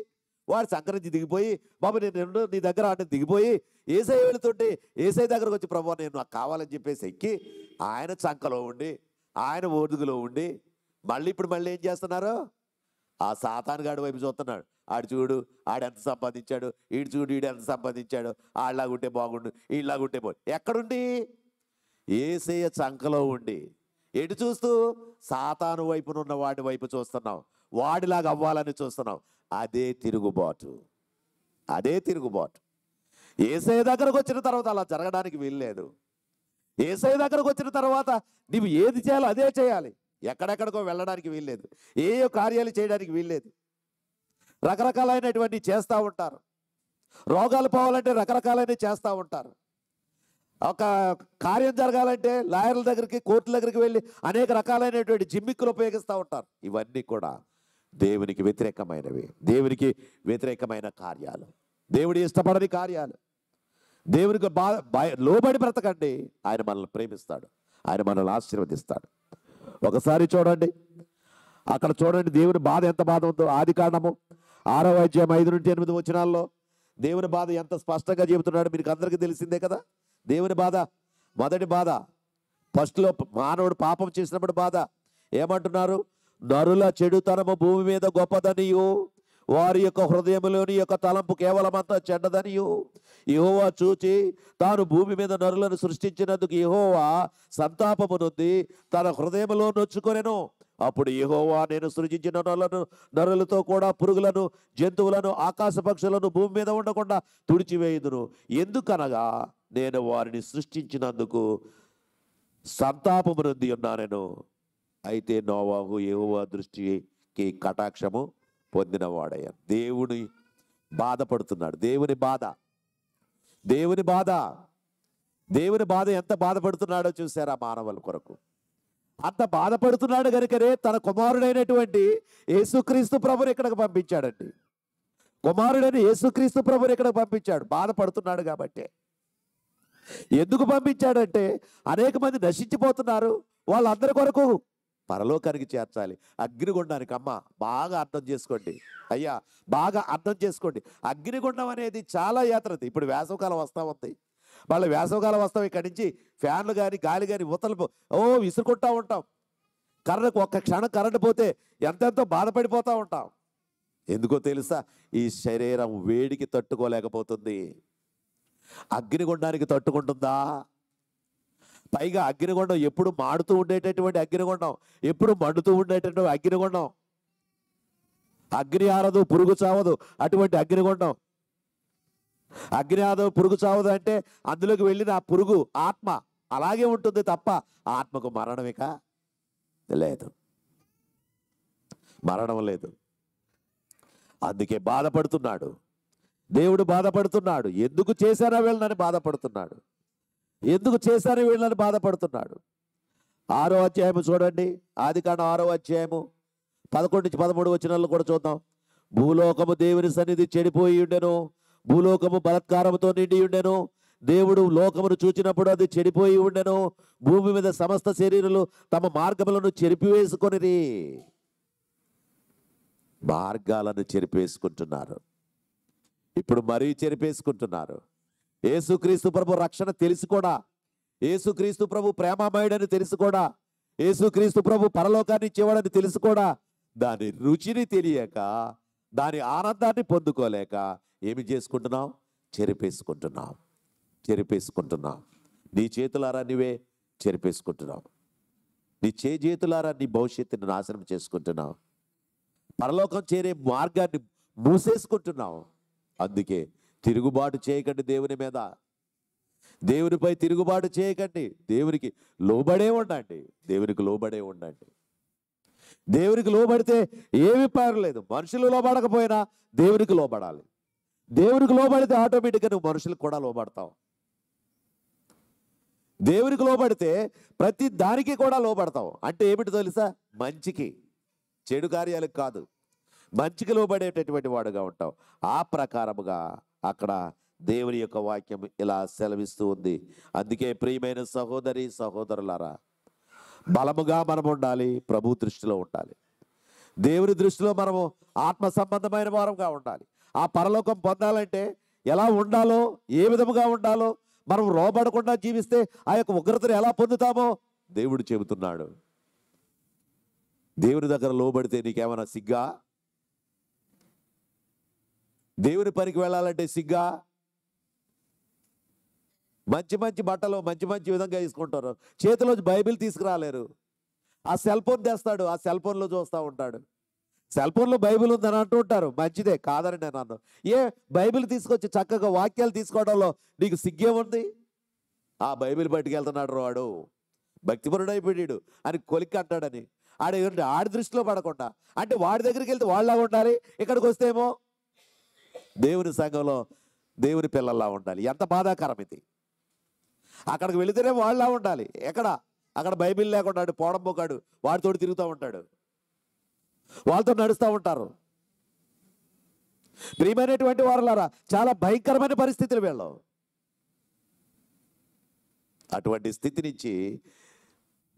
వాడు నుంచి దిగిపోయి బాబు నేను నీ దగ్గర అంటే దిగిపోయి ఏసై వెళుతుంటే ఏసై దగ్గరకు వచ్చి ప్రభు నేను నాకు కావాలని చెప్పేసి ఎక్కి ఆయన చంకలో ఉండి ఆయన ఓదుగులో ఉండి మళ్ళీ ఇప్పుడు మళ్ళీ ఏం చేస్తున్నారు ఆ సాతాను గాడి వైపు చూస్తున్నాడు ఆడు చూడు ఆడు ఎంత సంపాదించాడు ఈడు చూడు ఈడు ఎంత సంపాదించాడు ఆళ్ళలాగుంటే బాగుండు ఈళ్ళలాగుంటే బాగుండు ఎక్కడుండి ఏసయ్య చంకలో ఉండి ఎటు చూస్తూ సాతాను వైపునున్న వాడి వైపు చూస్తున్నావు వాడిలాగా అవ్వాలని చూస్తున్నావు అదే తిరుగుబాటు అదే తిరుగుబాటు ఏసై దగ్గరకు వచ్చిన తర్వాత అలా జరగడానికి వీల్లేదు ఏసై దగ్గరకు వచ్చిన తర్వాత నువ్వు ఏది చేయాలో అదే చేయాలి ఎక్కడెక్కడికో వెళ్ళడానికి వీల్లేదు ఏయో కార్యాలు చేయడానికి వీల్లేదు రకరకాలైనటువంటి చేస్తూ ఉంటారు రోగాలు పోవాలంటే రకరకాలైనవి చేస్తూ ఉంటారు ఒక కార్యం జరగాలంటే లాయర్ల దగ్గరికి కోర్టుల దగ్గరికి వెళ్ళి అనేక రకాలైనటువంటి జిమ్మిక్కులు ఉపయోగిస్తూ ఉంటారు ఇవన్నీ కూడా దేవునికి వ్యతిరేకమైనవి దేవునికి వ్యతిరేకమైన కార్యాలు దేవుడు ఇష్టపడని కార్యాలు దేవునికి బా లోబడి బ్రతకండి ఆయన మనల్ని ప్రేమిస్తాడు ఆయన మనల్ని ఆశీర్వదిస్తాడు ఒకసారి చూడండి అక్కడ చూడండి దేవుని బాధ ఎంత బాధ ఉందో ఆది కారణము ఆరో అధ్యాయం ఐదు నుండి ఎనిమిది వచ్చినాల్లో దేవుని బాధ ఎంత స్పష్టంగా చెబుతున్నాడు మీకు అందరికీ తెలిసిందే కదా దేవుని బాధ మొదటి బాధ ఫస్ట్లో మానవుడు పాపం చేసినప్పుడు బాధ ఏమంటున్నారు నరుల చెడుతనము భూమి మీద గొప్పదనియు వారి యొక్క హృదయంలోని యొక్క తలంపు కేవలం అంతా చెడ్డదనియు యహోవా చూచి తాను భూమి మీద నరులను సృష్టించినందుకు యహోవా సంతాపము తన హృదయంలో నొచ్చుకొనెను అప్పుడు యహోవా నేను సృజించిన నరులను నరులతో కూడా పురుగులను జంతువులను ఆకాశ పక్షులను భూమి మీద ఉండకుండా తుడిచివేయుదును ఎందుకనగా నేను వారిని సృష్టించినందుకు సంతాపము నుండి ఉన్నానెను అయితే నోవాహు ఏవో దృష్టికి కటాక్షము పొందినవాడయ్య దేవుని బాధపడుతున్నాడు దేవుని బాధ దేవుని బాధ దేవుని బాధ ఎంత బాధపడుతున్నాడో చూసారా మానవుల కొరకు అంత బాధపడుతున్నాడు కనుకనే తన కుమారుడైనటువంటి యేసుక్రీస్తు ప్రభుని ఇక్కడికి పంపించాడండి కుమారుడని యేసుక్రీస్తు ప్రభుని ఇక్కడికి పంపించాడు బాధపడుతున్నాడు కాబట్టి ఎందుకు పంపించాడంటే అనేక మంది నశించిపోతున్నారు వాళ్ళందరి కొరకు పరలోకానికి చేర్చాలి అగ్నిగుండానికి అమ్మ బాగా అర్థం చేసుకోండి అయ్యా బాగా అర్థం చేసుకోండి అగ్నిగుండం అనేది చాలా యాత్రది ఇప్పుడు వేసవకాలం వస్తూ ఉంది మళ్ళీ వేసవకాలం వస్తాం ఇక్కడి నుంచి ఫ్యాన్లు కానీ గాలి కానీ ఉతలు ఓ విసురుకుంటూ ఉంటాం కరెంట్ ఒక్క క్షణం కరెంట్ పోతే ఎంతెంతో బాధపడిపోతూ ఉంటాం ఎందుకో తెలుసా ఈ శరీరం వేడికి తట్టుకోలేకపోతుంది అగ్నిగుండానికి తట్టుకుంటుందా పైగా అగ్నిగొండం ఎప్పుడు మాడుతూ ఉండేటటువంటి అగ్నిగొండం ఎప్పుడు మండుతూ ఉండేటటువంటి అగ్నిగొండం అగ్ని ఆరదు పురుగు చావదు అటువంటి అగ్నిగొండం అగ్ని ఆరదు పురుగు చావదు అంటే అందులోకి వెళ్ళిన ఆ పురుగు ఆత్మ అలాగే ఉంటుంది తప్ప ఆత్మకు మరణమిక లేదు మరణం లేదు అందుకే బాధపడుతున్నాడు దేవుడు బాధపడుతున్నాడు ఎందుకు చేశారా వెళ్ళనని బాధపడుతున్నాడు ఎందుకు చేశారని వీళ్ళని బాధపడుతున్నాడు ఆరో అధ్యాయము చూడండి ఆది కాండం ఆరో అధ్యాయము పదకొండు నుంచి పదమూడు వచ్చిన కూడా చూద్దాం భూలోకము దేవుని సన్నిధి చెడిపోయి ఉండెను భూలోకము బలత్కారముతో నిండి ఉండెను దేవుడు లోకమును చూచినప్పుడు అది చెడిపోయి ఉండెను భూమి మీద సమస్త శరీరులు తమ మార్గములను చెరిపివేసుకొని మార్గాలను చెరిపేసుకుంటున్నారు ఇప్పుడు మరీ చెరిపేసుకుంటున్నారు ఏసుక్రీస్తు ప్రభు రక్షణ తెలిసి కూడా ఏసుక్రీస్తు ప్రభు ప్రేమమయుడని తెలిసి కూడా ఏసుక్రీస్తు ప్రభు పరలోకాన్ని ఇచ్చేవాడని తెలిసి కూడా దాని రుచిని తెలియక దాని ఆనందాన్ని పొందుకోలేక ఏమి చేసుకుంటున్నాం చెరిపేసుకుంటున్నాం చెరిపేసుకుంటున్నాం నీ చేతులారా నీవే చెరిపేసుకుంటున్నావు నీ చేతులారా నీ భవిష్యత్తుని నాశనం చేసుకుంటున్నావు పరలోకం చేరే మార్గాన్ని మూసేసుకుంటున్నావు అందుకే తిరుగుబాటు చేయకండి దేవుని మీద దేవునిపై తిరుగుబాటు చేయకండి దేవునికి లోబడే ఉండండి దేవునికి లోబడే ఉండండి దేవునికి లోబడితే ఏమి పర్లేదు మనుషులు లోబడకపోయినా దేవునికి లోబడాలి దేవునికి లోబడితే ఆటోమేటిక్గా నువ్వు మనుషులకు కూడా లోబడతావు దేవునికి లోబడితే ప్రతి దానికి కూడా లోబడతావు అంటే ఏమిటి తెలుసా మంచికి చెడు కార్యాలకు కాదు మంచికి లోబడేటటువంటి వాడుగా ఉంటావు ఆ ప్రకారముగా అక్కడ దేవుని యొక్క వాక్యం ఇలా సెలవిస్తూ ఉంది అందుకే ప్రియమైన సహోదరి సహోదరులారా బలముగా మనం ఉండాలి ప్రభు దృష్టిలో ఉండాలి దేవుని దృష్టిలో మనము ఆత్మ సంబంధమైన వారంగా ఉండాలి ఆ పరలోకం పొందాలంటే ఎలా ఉండాలో ఏ విధముగా ఉండాలో మనం రోబడకుండా జీవిస్తే ఆ యొక్క ఉగ్రతను ఎలా పొందుతామో దేవుడు చెబుతున్నాడు దేవుని దగ్గర లోబడితే నీకేమైనా సిగ్గా దేవుని పనికి వెళ్ళాలంటే సిగ్గా మంచి మంచి బట్టలు మంచి మంచి విధంగా వేసుకుంటారు చేతిలో బైబిల్ తీసుకురాలేరు ఆ సెల్ ఫోన్ తెస్తాడు ఆ సెల్ ఫోన్లో చూస్తూ ఉంటాడు సెల్ ఫోన్లో బైబిల్ ఉందని అంటూ ఉంటారు మంచిదే కాదని నేను అన్ను ఏ బైబిల్ తీసుకొచ్చి చక్కగా వాక్యాలు తీసుకోవడంలో నీకు సిగ్గేముంది ఆ బైబిల్ రోడు వాడు అయిపోయాడు అని కొలిక్కి అంటాడని ఆడ ఆడి దృష్టిలో పడకుండా అంటే వాడి దగ్గరికి వెళ్తే వాళ్ళలాగా ఉండాలి ఇక్కడికి వస్తేమో దేవుని సంఘంలో దేవుని పిల్లల్లా ఉండాలి ఎంత బాధాకరం ఇది అక్కడికి వెళితేనే వాళ్ళలా ఉండాలి ఎక్కడ అక్కడ బైబిల్ లేకుండా పోడంబోకాడు వాడితోటి తిరుగుతూ ఉంటాడు వాళ్ళతో నడుస్తూ ఉంటారు ప్రియమైనటువంటి వారులారా చాలా భయంకరమైన పరిస్థితులు వీళ్ళు అటువంటి స్థితి నుంచి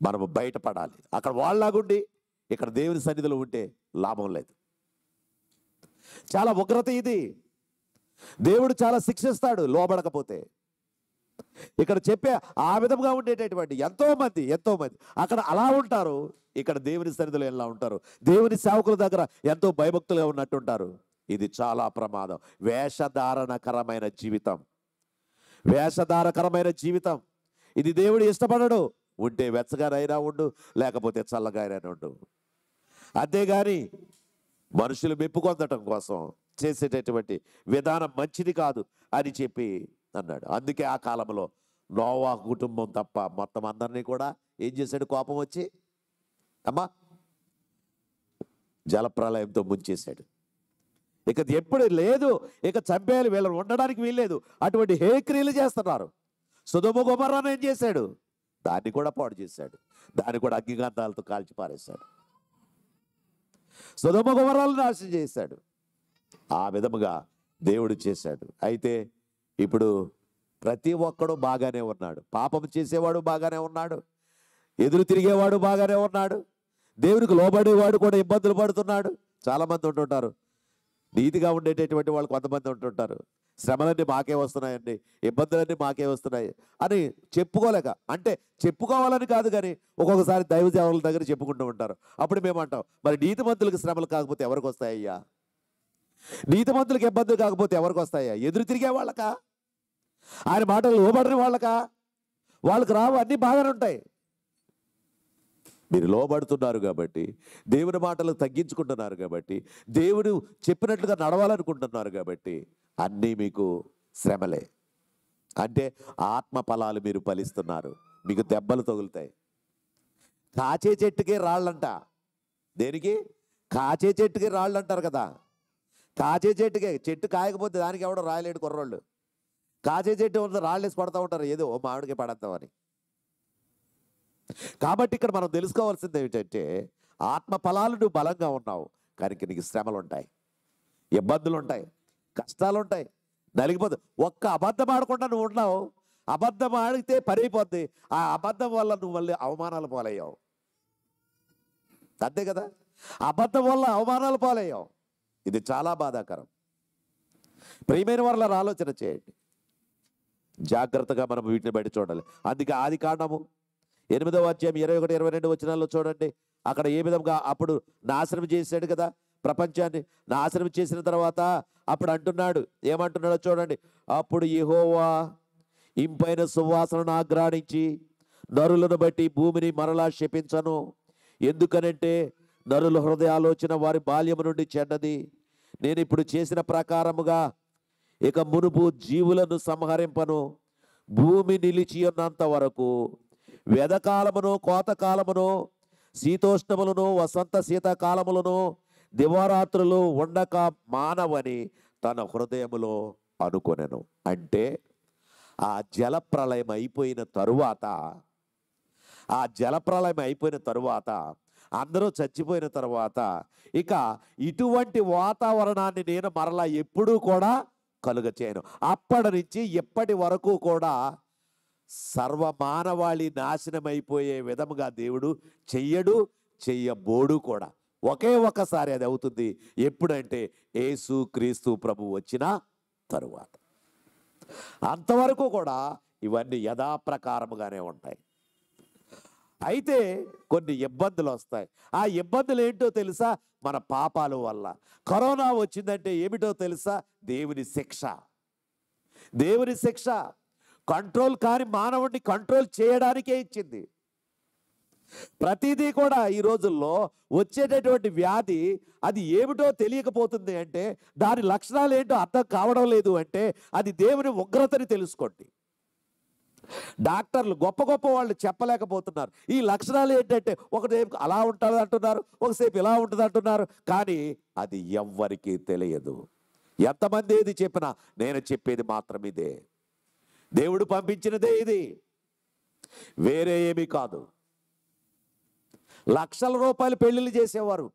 మనము బయటపడాలి అక్కడ వాళ్ళలాగుండి ఇక్కడ దేవుని సన్నిధిలో ఉంటే లాభం లేదు చాలా ఉగ్రత ఇది దేవుడు చాలా శిక్షిస్తాడు లోబడకపోతే ఇక్కడ చెప్పే ఆ విధంగా ఉండేటటువంటి ఎంతోమంది ఎంతోమంది అక్కడ అలా ఉంటారు ఇక్కడ దేవుని సన్నిధిలో ఎలా ఉంటారు దేవుని సేవకుల దగ్గర ఎంతో భయభక్తులుగా ఉన్నట్టుంటారు ఇది చాలా ప్రమాదం వేషధారణకరమైన జీవితం వేషధారకరమైన జీవితం ఇది దేవుడు ఇష్టపడడు ఉంటే వెచ్చగానైనా ఉండు లేకపోతే చల్లగానైనా ఉండు అంతేగాని మనుషులు మెప్పుకొందటం కోసం చేసేటటువంటి విధానం మంచిది కాదు అని చెప్పి అన్నాడు అందుకే ఆ కాలంలో నోవా కుటుంబం తప్ప మొత్తం అందరినీ కూడా ఏం చేశాడు కోపం వచ్చి అమ్మా జలప్రలయంతో ముంచేశాడు ఇక ఎప్పుడు లేదు ఇక చంపేయాలి వీళ్ళని ఉండడానికి వీల్లేదు అటువంటి హే క్రియలు చేస్తున్నారు సుధుమ కుమారాన్ని ఏం చేశాడు దాన్ని కూడా పాడు చేశాడు దాన్ని కూడా అగ్నిగంధాలతో కాల్చి పారేశాడు సుధమ కుమరాలు నాశనం చేశాడు ఆ విధముగా దేవుడు చేశాడు అయితే ఇప్పుడు ప్రతి ఒక్కడు బాగానే ఉన్నాడు పాపం చేసేవాడు బాగానే ఉన్నాడు ఎదురు తిరిగేవాడు బాగానే ఉన్నాడు దేవుడికి లోబడేవాడు కూడా ఇబ్బందులు పడుతున్నాడు చాలామంది ఉంటుంటారు నీతిగా ఉండేటటువంటి వాళ్ళు కొంతమంది ఉంటుంటారు శ్రమలన్నీ మాకే వస్తున్నాయండి ఇబ్బందులన్నీ మాకే వస్తున్నాయి అని చెప్పుకోలేక అంటే చెప్పుకోవాలని కాదు కానీ ఒక్కొక్కసారి దైవ దగ్గర చెప్పుకుంటూ ఉంటారు అప్పుడు మేమంటాం మరి నీతిమంతులకు శ్రమలు కాకపోతే ఎవరికి వస్తాయ్యా నీతిమంతులకు ఇబ్బందులు కాకపోతే ఎవరికి వస్తాయా ఎదురు తిరిగే వాళ్ళకా ఆయన మాటలు లోబడని వాళ్ళకా వాళ్ళకి రావు అన్నీ బాగానే ఉంటాయి మీరు లోబడుతున్నారు కాబట్టి దేవుని మాటలు తగ్గించుకుంటున్నారు కాబట్టి దేవుడు చెప్పినట్లుగా నడవాలనుకుంటున్నారు కాబట్టి అన్నీ మీకు శ్రమలే అంటే ఆత్మ ఫలాలు మీరు ఫలిస్తున్నారు మీకు దెబ్బలు తగులుతాయి కాచే చెట్టుకే రాళ్ళంట దేనికి కాచే చెట్టుకే రాళ్ళు అంటారు కదా కాచే చెట్టుకే చెట్టు కాయకపోతే దానికి ఎవడో రాయలేడు కుర్రోళ్ళు కాచే చెట్టు రాళ్ళు రాళ్ళేసి పడతా ఉంటారు ఏదో మామిడికి పడతామని కాబట్టి ఇక్కడ మనం తెలుసుకోవాల్సింది ఏమిటంటే ఆత్మ ఫలాలు నువ్వు బలంగా ఉన్నావు కానీ నీకు శ్రమలు ఉంటాయి ఇబ్బందులు ఉంటాయి కష్టాలు ఉంటాయి నలిగిపోదు ఒక్క అబద్ధం ఆడకుండా నువ్వు ఉన్నావు అబద్ధం ఆడితే పరిగిపోద్ది ఆ అబద్ధం వల్ల నువ్వు మళ్ళీ అవమానాలు పోలయ్యావు అంతే కదా అబద్ధం వల్ల అవమానాలు పోలయ్యావు ఇది చాలా బాధాకరం ప్రియమైన వాళ్ళ ఆలోచన చేయండి జాగ్రత్తగా మనం వీటిని బయట చూడాలి అందుకే ఆది కాండము ఎనిమిదవ అధ్యాయం ఇరవై ఒకటి ఇరవై రెండు వచనాల్లో చూడండి అక్కడ ఏ విధంగా అప్పుడు నాశనం చేశాడు కదా ప్రపంచాన్ని నాశనం చేసిన తర్వాత అప్పుడు అంటున్నాడు ఏమంటున్నాడో చూడండి అప్పుడు ఇహోవా ఇంపైన సువాసనను ఆగ్రాణించి నరులను బట్టి భూమిని మరలా క్షపించను ఎందుకనంటే నరుల హృదయ ఆలోచన వారి బాల్యము నుండి చెడ్డది నేను ఇప్పుడు చేసిన ప్రకారముగా ఇక మునుపు జీవులను సంహరింపను భూమి నిలిచి ఉన్నంత వరకు వేదకాలమును కోతకాలమును శీతోష్ణములను వసంత శీతాకాలములను దివారాత్రులు ఉండక మానవని తన హృదయములో అనుకొనెను అంటే ఆ జలప్రలయం అయిపోయిన తరువాత ఆ జలప్రలయం అయిపోయిన తరువాత అందరూ చచ్చిపోయిన తరువాత ఇక ఇటువంటి వాతావరణాన్ని నేను మరలా ఎప్పుడూ కూడా కలుగచేయను అప్పటి నుంచి ఎప్పటి వరకు కూడా సర్వమానవాళి నాశనమైపోయే విధముగా దేవుడు చెయ్యడు చెయ్యబోడు కూడా ఒకే ఒక్కసారి అది అవుతుంది ఎప్పుడంటే ఏసు క్రీస్తు ప్రభు వచ్చిన తరువాత అంతవరకు కూడా ఇవన్నీ యథాప్రకారముగానే ఉంటాయి అయితే కొన్ని ఇబ్బందులు వస్తాయి ఆ ఇబ్బందులు ఏంటో తెలుసా మన పాపాలు వల్ల కరోనా వచ్చిందంటే ఏమిటో తెలుసా దేవుని శిక్ష దేవుని శిక్ష కంట్రోల్ కాని మానవుడిని కంట్రోల్ చేయడానికే ఇచ్చింది ప్రతిదీ కూడా ఈ రోజుల్లో వచ్చేటటువంటి వ్యాధి అది ఏమిటో తెలియకపోతుంది అంటే దాని లక్షణాలు ఏంటో అర్థం కావడం లేదు అంటే అది దేవుని ఉగ్రతని తెలుసుకోండి డాక్టర్లు గొప్ప గొప్ప వాళ్ళు చెప్పలేకపోతున్నారు ఈ లక్షణాలు ఏంటంటే ఒకసేపు అలా ఉంటుంది అంటున్నారు ఒకసేపు ఇలా ఉంటుంది అంటున్నారు కానీ అది ఎవ్వరికీ తెలియదు ఎంతమంది ఏది చెప్పినా నేను చెప్పేది మాత్రం ఇదే దేవుడు పంపించినదే ఇది వేరే ఏమీ కాదు లక్షల రూపాయలు పెళ్ళిళ్ళు చేసేవారు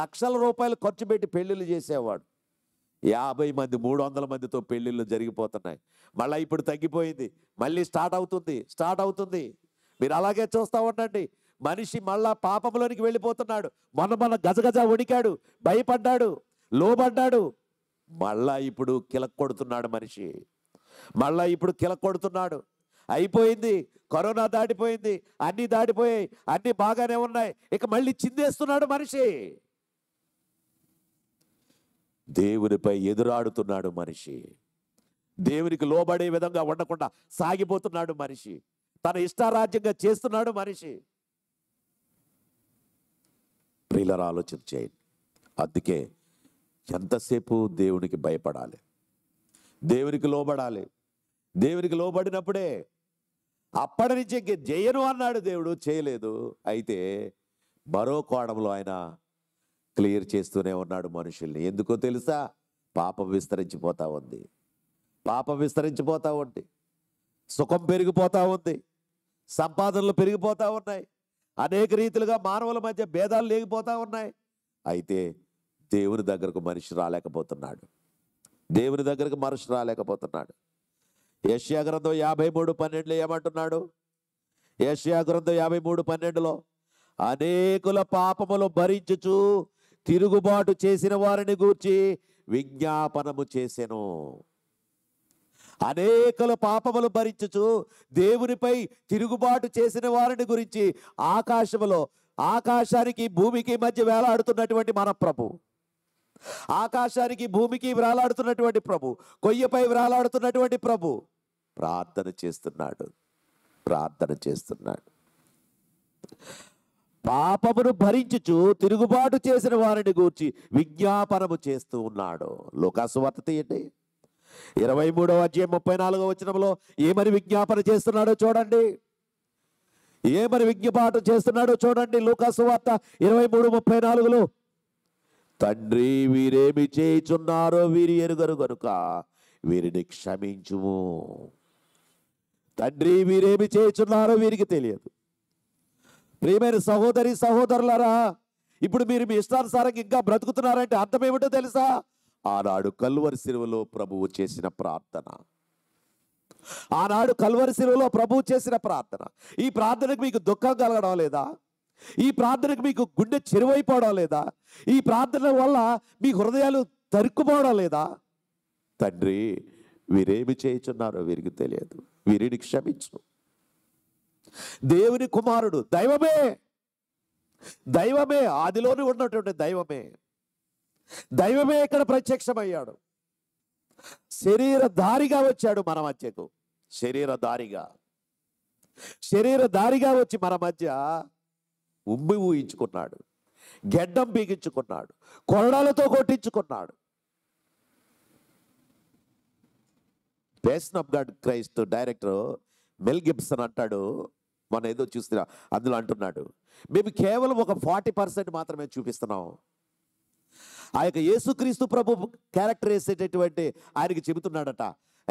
లక్షల రూపాయలు ఖర్చు పెట్టి పెళ్ళిళ్ళు చేసేవాడు యాభై మంది మూడు వందల మందితో పెళ్ళిళ్ళు జరిగిపోతున్నాయి మళ్ళీ ఇప్పుడు తగ్గిపోయింది మళ్ళీ స్టార్ట్ అవుతుంది స్టార్ట్ అవుతుంది మీరు అలాగే చూస్తూ ఉండండి మనిషి మళ్ళా పాపంలోనికి వెళ్ళిపోతున్నాడు మన మన గజగజ వణికాడు భయపడ్డాడు లోబడ్డాడు మళ్ళా ఇప్పుడు కిలక్ కొడుతున్నాడు మనిషి మళ్ళా ఇప్పుడు కిలక్ కొడుతున్నాడు అయిపోయింది కరోనా దాటిపోయింది అన్నీ దాటిపోయాయి అన్నీ బాగానే ఉన్నాయి ఇక మళ్ళీ చిందేస్తున్నాడు మనిషి దేవునిపై ఎదురాడుతున్నాడు మనిషి దేవునికి లోబడే విధంగా ఉండకుండా సాగిపోతున్నాడు మనిషి తన ఇష్టారాజ్యంగా చేస్తున్నాడు మనిషి ప్రియులరా ఆలోచన చేయండి అందుకే ఎంతసేపు దేవునికి భయపడాలి దేవునికి లోబడాలి దేవునికి లోబడినప్పుడే అప్పటి నుంచి జయను అన్నాడు దేవుడు చేయలేదు అయితే మరో కోణంలో ఆయన క్లియర్ చేస్తూనే ఉన్నాడు మనుషుల్ని ఎందుకో తెలుసా పాపం విస్తరించిపోతూ ఉంది పాపం విస్తరించిపోతూ ఉంది సుఖం పెరిగిపోతూ ఉంది సంపాదనలు పెరిగిపోతూ ఉన్నాయి అనేక రీతిలుగా మానవుల మధ్య భేదాలు లేకపోతూ ఉన్నాయి అయితే దేవుని దగ్గరకు మనిషి రాలేకపోతున్నాడు దేవుని దగ్గరికి మనుషు రాలేకపోతున్నాడు యష్యా గ్రంథం యాభై మూడు పన్నెండులో ఏమంటున్నాడు యష్యా గ్రంథం యాభై మూడు పన్నెండులో అనేకుల పాపములు భరించుచు తిరుగుబాటు చేసిన వారిని గూర్చి విజ్ఞాపనము చేసెను అనేకల పాపములు భరించుచు దేవునిపై తిరుగుబాటు చేసిన వారిని గురించి ఆకాశములో ఆకాశానికి భూమికి మధ్య వేలాడుతున్నటువంటి మన ప్రభు ఆకాశానికి భూమికి వ్రాలాడుతున్నటువంటి ప్రభు కొయ్యపై వ్రాలాడుతున్నటువంటి ప్రభు ప్రార్థన చేస్తున్నాడు ప్రార్థన చేస్తున్నాడు పాపమును భరించుచు తిరుగుబాటు చేసిన వారిని గూర్చి విజ్ఞాపనము చేస్తూ ఉన్నాడు లోకాసువార్త తీయండి ఇరవై మూడవ అధ్యాయం ముప్పై నాలుగో వచనంలో ఏమని విజ్ఞాపన చేస్తున్నాడో చూడండి ఏమని విజ్ఞాపన చేస్తున్నాడో చూడండి లోకాసువార్త ఇరవై మూడు ముప్పై నాలుగులో తండ్రి వీరేమి చేయుచున్నారో వీరి ఎరుగరు కనుక వీరిని క్షమించుము తండ్రి వీరేమి చేయుచున్నారో వీరికి తెలియదు ప్రియమైన సహోదరి సహోదరులారా ఇప్పుడు మీరు మీ ఇష్టానుసారంగా ఇంకా బ్రతుకుతున్నారంటే అర్థమేమిటో తెలుసా ఆనాడు కల్వరి శిలువలో ప్రభువు చేసిన ప్రార్థన ఆనాడు కల్వరి సిరువులో ప్రభువు చేసిన ప్రార్థన ఈ ప్రార్థనకు మీకు దుఃఖం కలగడం లేదా ఈ ప్రార్థనకు మీకు గుండె చెరువైపోవడం లేదా ఈ ప్రార్థన వల్ల మీ హృదయాలు తరుక్కుపోవడం లేదా తండ్రి వీరేమి చేయుచున్నారో వీరికి తెలియదు వీరిని క్షమించు దేవుని కుమారుడు దైవమే దైవమే ఆదిలోని ఉన్నటువంటి దైవమే దైవమే ఇక్కడ ప్రత్యక్షమయ్యాడు శరీరధారిగా వచ్చాడు మన మధ్యకు శరీరధారిగా శరీరధారిగా వచ్చి మన మధ్య ఉమ్మి ఊహించుకున్నాడు గెడ్డం బీగించుకున్నాడు కొరడాలతో కొట్టించుకున్నాడు passion of God Christ director Mel Gibson అంటాడు మనం ఏదో చూస్తున్నా అందులో అంటున్నాడు మేము కేవలం ఒక ఫార్టీ పర్సెంట్ మాత్రమే చూపిస్తున్నాం ఆ యొక్క యేసుక్రీస్తు ప్రభు క్యారెక్టర్ వేసేటటువంటి ఆయనకి చెబుతున్నాడట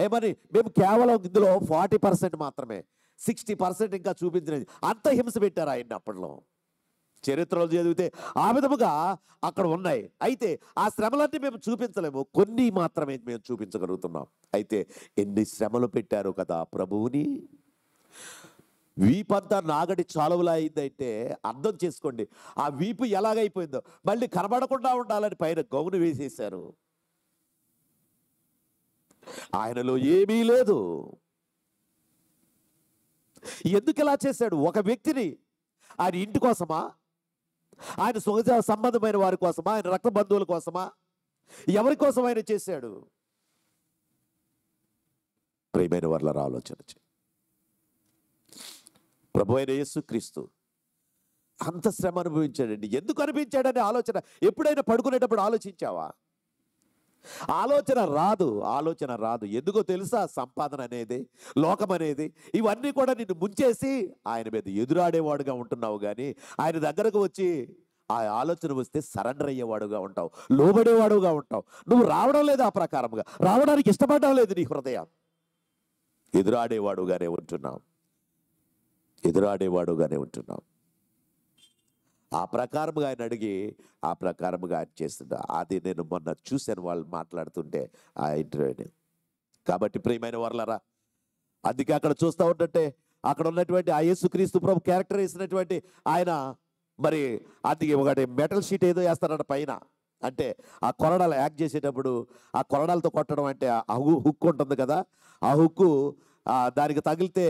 ఏమని మరి మేము కేవలం ఇందులో ఫార్టీ పర్సెంట్ మాత్రమే సిక్స్టీ పర్సెంట్ ఇంకా చూపించినది అంత హింస పెట్టారు ఆయన అప్పట్లో చరిత్రలు చదివితే ఆ విధముగా అక్కడ ఉన్నాయి అయితే ఆ శ్రమలన్నీ మేము చూపించలేము కొన్ని మాత్రమే మేము చూపించగలుగుతున్నాం అయితే ఎన్ని శ్రమలు పెట్టారు కదా ప్రభువుని వీపంతా నాగడి చాలువలా అయిందంటే అర్థం చేసుకోండి ఆ వీపు ఎలాగైపోయిందో మళ్ళీ కనబడకుండా ఉండాలని పైన గౌను వేసేశారు ఆయనలో ఏమీ లేదు ఎందుకు ఇలా చేశాడు ఒక వ్యక్తిని ఆయన ఇంటి కోసమా ఆయన సుఖ సంబంధమైన వారి కోసమా ఆయన రక్త బంధువుల కోసమా ఎవరి కోసం ఆయన చేశాడు ప్రేమైన వాళ్ళ ఆలోచన ప్రభు అయిన యేసు క్రీస్తు అంత శ్రమ అనుభవించాడండి ఎందుకు అనిపించాడనే ఆలోచన ఎప్పుడైనా పడుకునేటప్పుడు ఆలోచించావా ఆలోచన రాదు ఆలోచన రాదు ఎందుకో తెలుసా సంపాదన అనేది లోకం అనేది ఇవన్నీ కూడా నిన్ను ముంచేసి ఆయన మీద ఎదురాడేవాడుగా ఉంటున్నావు కానీ ఆయన దగ్గరకు వచ్చి ఆ ఆలోచన వస్తే సరెండర్ అయ్యేవాడుగా ఉంటావు లోబడేవాడుగా ఉంటావు నువ్వు రావడం లేదు ఆ ప్రకారంగా రావడానికి ఇష్టపడడం లేదు నీ హృదయం ఎదురాడేవాడుగానే ఉంటున్నావు ఎదురాడేవాడుగానే ఉంటున్నావు ఆ ప్రకారముగా ఆయన అడిగి ఆ ప్రకారముగా ఆయన చేస్తుంది అది నేను మొన్న చూశాను వాళ్ళు మాట్లాడుతుంటే ఆ ఇంటర్వ్యూని కాబట్టి ప్రియమైన వర్లరా అందుకే అక్కడ చూస్తూ ఉంటే అక్కడ ఉన్నటువంటి ఆ యేసుక్రీస్తు ప్రభు క్యారెక్టర్ వేసినటువంటి ఆయన మరి అది ఒకటి మెటల్ షీట్ ఏదో వేస్తారట పైన అంటే ఆ కొరడాలు యాక్ట్ చేసేటప్పుడు ఆ కొరడాలతో కొట్టడం అంటే ఆ హుక్ ఉంటుంది కదా ఆ హుక్కు దానికి తగిలితే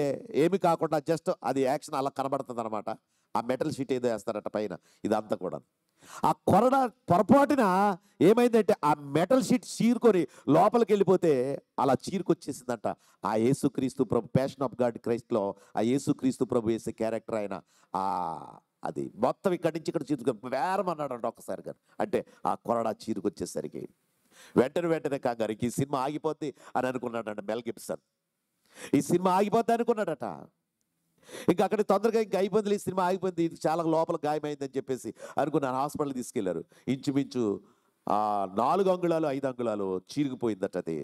ఏమి కాకుండా జస్ట్ అది యాక్షన్ అలా కనబడుతుంది అనమాట ఆ మెటల్ షీట్ ఏదో వేస్తారట పైన ఇదంతా కూడా ఆ కొరడ పొరపాటున ఏమైందంటే ఆ మెటల్ షీట్ చీరుకొని లోపలికి వెళ్ళిపోతే అలా చీరుకొచ్చేసిందంట ఆ యేసుక్రీస్తు ప్రభు ప్యాషన్ ఆఫ్ గాడ్ క్రైస్ట్లో ఆ యేసుక్రీస్తు ప్రభు వేసే క్యారెక్టర్ ఆయన ఆ అది మొత్తం ఇక్కడి నుంచి ఇక్కడ చీరుకొని వేరం అన్నాడంట ఒకసారి అంటే ఆ కొరడా చీరుకొచ్చేసరికి వెంటనే వెంటనే కాగారికి ఈ సినిమా ఆగిపోద్ది అని అనుకున్నాడంట మెల్ ఈ సినిమా ఆగిపోద్ది అనుకున్నాడట ఇంకా అక్కడ తొందరగా ఇంకా అయిపోయింది ఈ సినిమా ఆగిపోయింది ఇది చాలా లోపల గాయమైందని చెప్పేసి అనుకున్నాను హాస్పిటల్ తీసుకెళ్లారు ఇంచుమించు ఆ నాలుగు అంగుళాలు ఐదు అంగుళాలు చీరిగిపోయిందట అది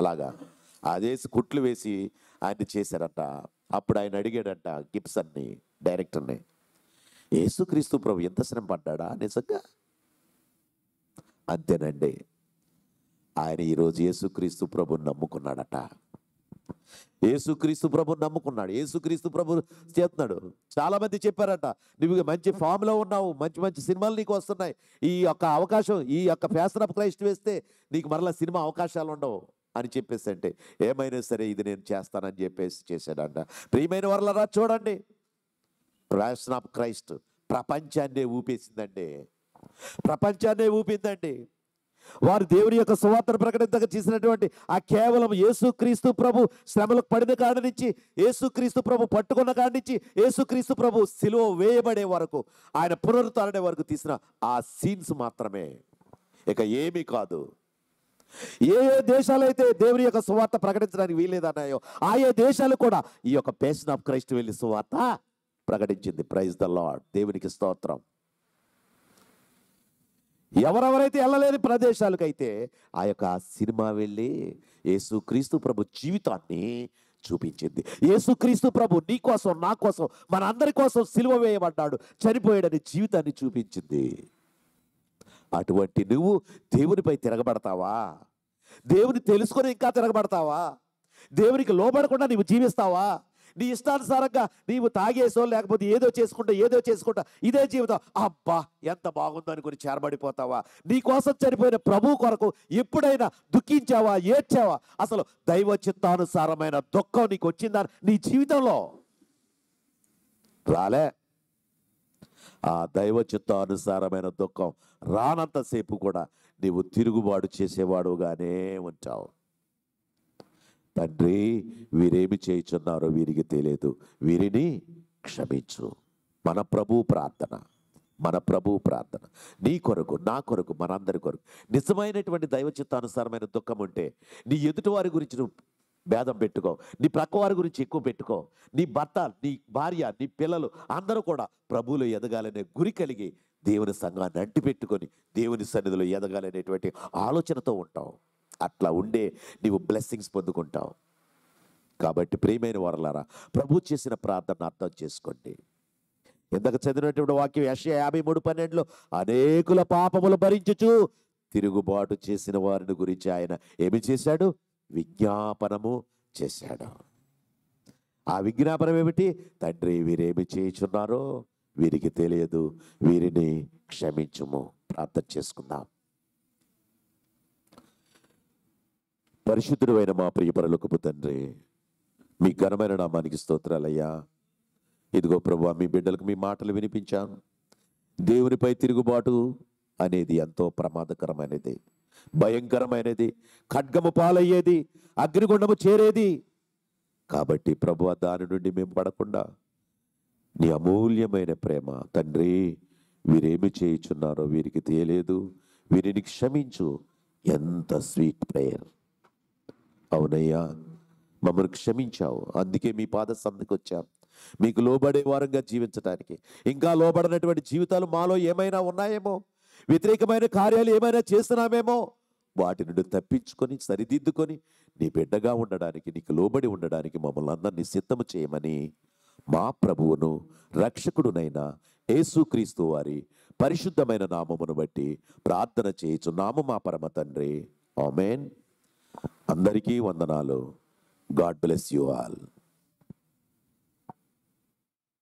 అలాగా అదేసి కుట్లు వేసి ఆయన చేశారంట అప్పుడు ఆయన అడిగాడంట గిప్సన్ని డైరెక్టర్ని క్రీస్తు ప్రభు ఎంత శ్రమ పడ్డాడా నిజంగా అంతేనండి ఆయన ఈరోజు క్రీస్తు ప్రభు నమ్ముకున్నాడట ఏసుక్రీస్తు ప్రభు నమ్ముకున్నాడు ఏసుక్రీస్తు ప్రభు చేస్తున్నాడు చాలామంది చెప్పారట నువ్వు మంచి ఫామ్లో ఉన్నావు మంచి మంచి సినిమాలు నీకు వస్తున్నాయి ఈ యొక్క అవకాశం ఈ యొక్క ఫ్యాషన్ ఆఫ్ క్రైస్ట్ వేస్తే నీకు మరలా సినిమా అవకాశాలు ఉండవు అని చెప్పేసి అంటే ఏమైనా సరే ఇది నేను చేస్తానని చెప్పేసి చేశాడంట ప్రియమైన వర్లరా చూడండి ఫ్యాషన్ ఆఫ్ క్రైస్ట్ ప్రపంచాన్నే ఊపేసిందండి ప్రపంచాన్నే ఊపిందండి వారు దేవుని యొక్క సువార్త ప్రకటించక చేసినటువంటి ఆ కేవలం యేసుక్రీస్తు ప్రభు శ్రమలకు పడిన కాడ నుంచి యేసుక్రీస్తు ప్రభు పట్టుకున్న కాడ నుంచి యేసుక్రీస్తు ప్రభు సిలువ వేయబడే వరకు ఆయన పునరుతారడే వరకు తీసిన ఆ సీన్స్ మాత్రమే ఇక ఏమీ కాదు ఏ ఏ దేశాలైతే దేవుని యొక్క సువార్త ప్రకటించడానికి వీలేదన్నాయో ఆ ఏ దేశాలు కూడా ఈ యొక్క పేషన్ ఆఫ్ క్రైస్ట్ వెళ్ళి సువార్త ప్రకటించింది ప్రైజ్ ద లాడ్ దేవునికి స్తోత్రం ఎవరెవరైతే వెళ్ళలేని ప్రదేశాలకైతే ఆ యొక్క సినిమా వెళ్ళి యేసుక్రీస్తు ప్రభు జీవితాన్ని చూపించింది యేసుక్రీస్తు ప్రభు నీ కోసం నా కోసం మన అందరి కోసం సిలువ వేయబడ్డాడు చనిపోయాడని జీవితాన్ని చూపించింది అటువంటి నువ్వు దేవునిపై తిరగబడతావా దేవుని తెలుసుకొని ఇంకా తిరగబడతావా దేవునికి లోబడకుండా నువ్వు జీవిస్తావా నీ ఇష్టానుసారంగా నీవు తాగేసో లేకపోతే ఏదో చేసుకుంటా ఏదో చేసుకుంటా ఇదే జీవితం అబ్బా ఎంత బాగుందో అనుకుని చేరబడిపోతావా నీ కోసం చనిపోయిన ప్రభు కొరకు ఎప్పుడైనా దుఃఖించావా ఏడ్చావా అసలు దైవ చిత్తానుసారమైన దుఃఖం నీకు వచ్చిందా నీ జీవితంలో రాలే ఆ దైవ చిత్తానుసారమైన దుఃఖం రానంతసేపు కూడా నీవు తిరుగుబాటు చేసేవాడుగానే ఉంటావు తండ్రి వీరేమి చేయుచున్నారో వీరికి తెలియదు వీరిని క్షమించు మన ప్రభు ప్రార్థన మన ప్రభు ప్రార్థన నీ కొరకు నా కొరకు మనందరి కొరకు నిజమైనటువంటి దైవ చిత్తానుసారమైన దుఃఖం ఉంటే నీ ఎదుటి వారి గురించి నువ్వు భేదం పెట్టుకో నీ ప్రక్క వారి గురించి ఎక్కువ పెట్టుకో నీ భర్త నీ భార్య నీ పిల్లలు అందరూ కూడా ప్రభువులు ఎదగాలనే గురి కలిగి దేవుని సంఘాన్ని అంటిపెట్టుకొని దేవుని సన్నిధిలో ఎదగాలనేటువంటి ఆలోచనతో ఉంటావు అట్లా ఉండే నీవు బ్లెస్సింగ్స్ పొందుకుంటావు కాబట్టి ప్రియమైన వారలారా ప్రభు చేసిన ప్రార్థన అర్థం చేసుకోండి ఇందాక చదివినటువంటి వాక్యం యశ యాభై మూడు పన్నెండులో అనేకుల పాపములు భరించుచు తిరుగుబాటు చేసిన వారిని గురించి ఆయన ఏమి చేశాడు విజ్ఞాపనము చేశాడు ఆ విజ్ఞాపనం ఏమిటి తండ్రి వీరేమి చేయించున్నారో వీరికి తెలియదు వీరిని క్షమించుము ప్రార్థన చేసుకుందాం పరిశుద్ధుడు అయిన మా పరలోకపు తండ్రి మీ ఘనమైన నామానికి స్తోత్రాలయ్యా ఇదిగో ప్రభు మీ బిడ్డలకు మీ మాటలు వినిపించాను దేవునిపై తిరుగుబాటు అనేది ఎంతో ప్రమాదకరమైనది భయంకరమైనది ఖడ్గము పాలయ్యేది అగ్నిగుండము చేరేది కాబట్టి ప్రభు దాని నుండి మేము పడకుండా నీ అమూల్యమైన ప్రేమ తండ్రి వీరేమి చేయుచున్నారో వీరికి తెలియలేదు వీరిని క్షమించు ఎంత స్వీట్ ప్రేయర్ అవునయ్యా మమ్మల్ని క్షమించావు అందుకే మీ పాద సందకి వచ్చాం మీకు లోబడే వారంగా జీవించడానికి ఇంకా లోబడినటువంటి జీవితాలు మాలో ఏమైనా ఉన్నాయేమో వ్యతిరేకమైన కార్యాలు ఏమైనా చేస్తున్నామేమో వాటి నుండి తప్పించుకొని సరిదిద్దుకొని నీ బిడ్డగా ఉండడానికి నీకు లోబడి ఉండడానికి మమ్మల్ని అందరినీ సిద్ధము చేయమని మా ప్రభువును రక్షకుడునైన యేసుక్రీస్తు వారి పరిశుద్ధమైన నామమును బట్టి ప్రార్థన చేయొచ్చు నామ మా పరమ తండ్రి ఆమెన్ అందరికీ వందనాలు గాడ్ బ్లెస్ యు ఆల్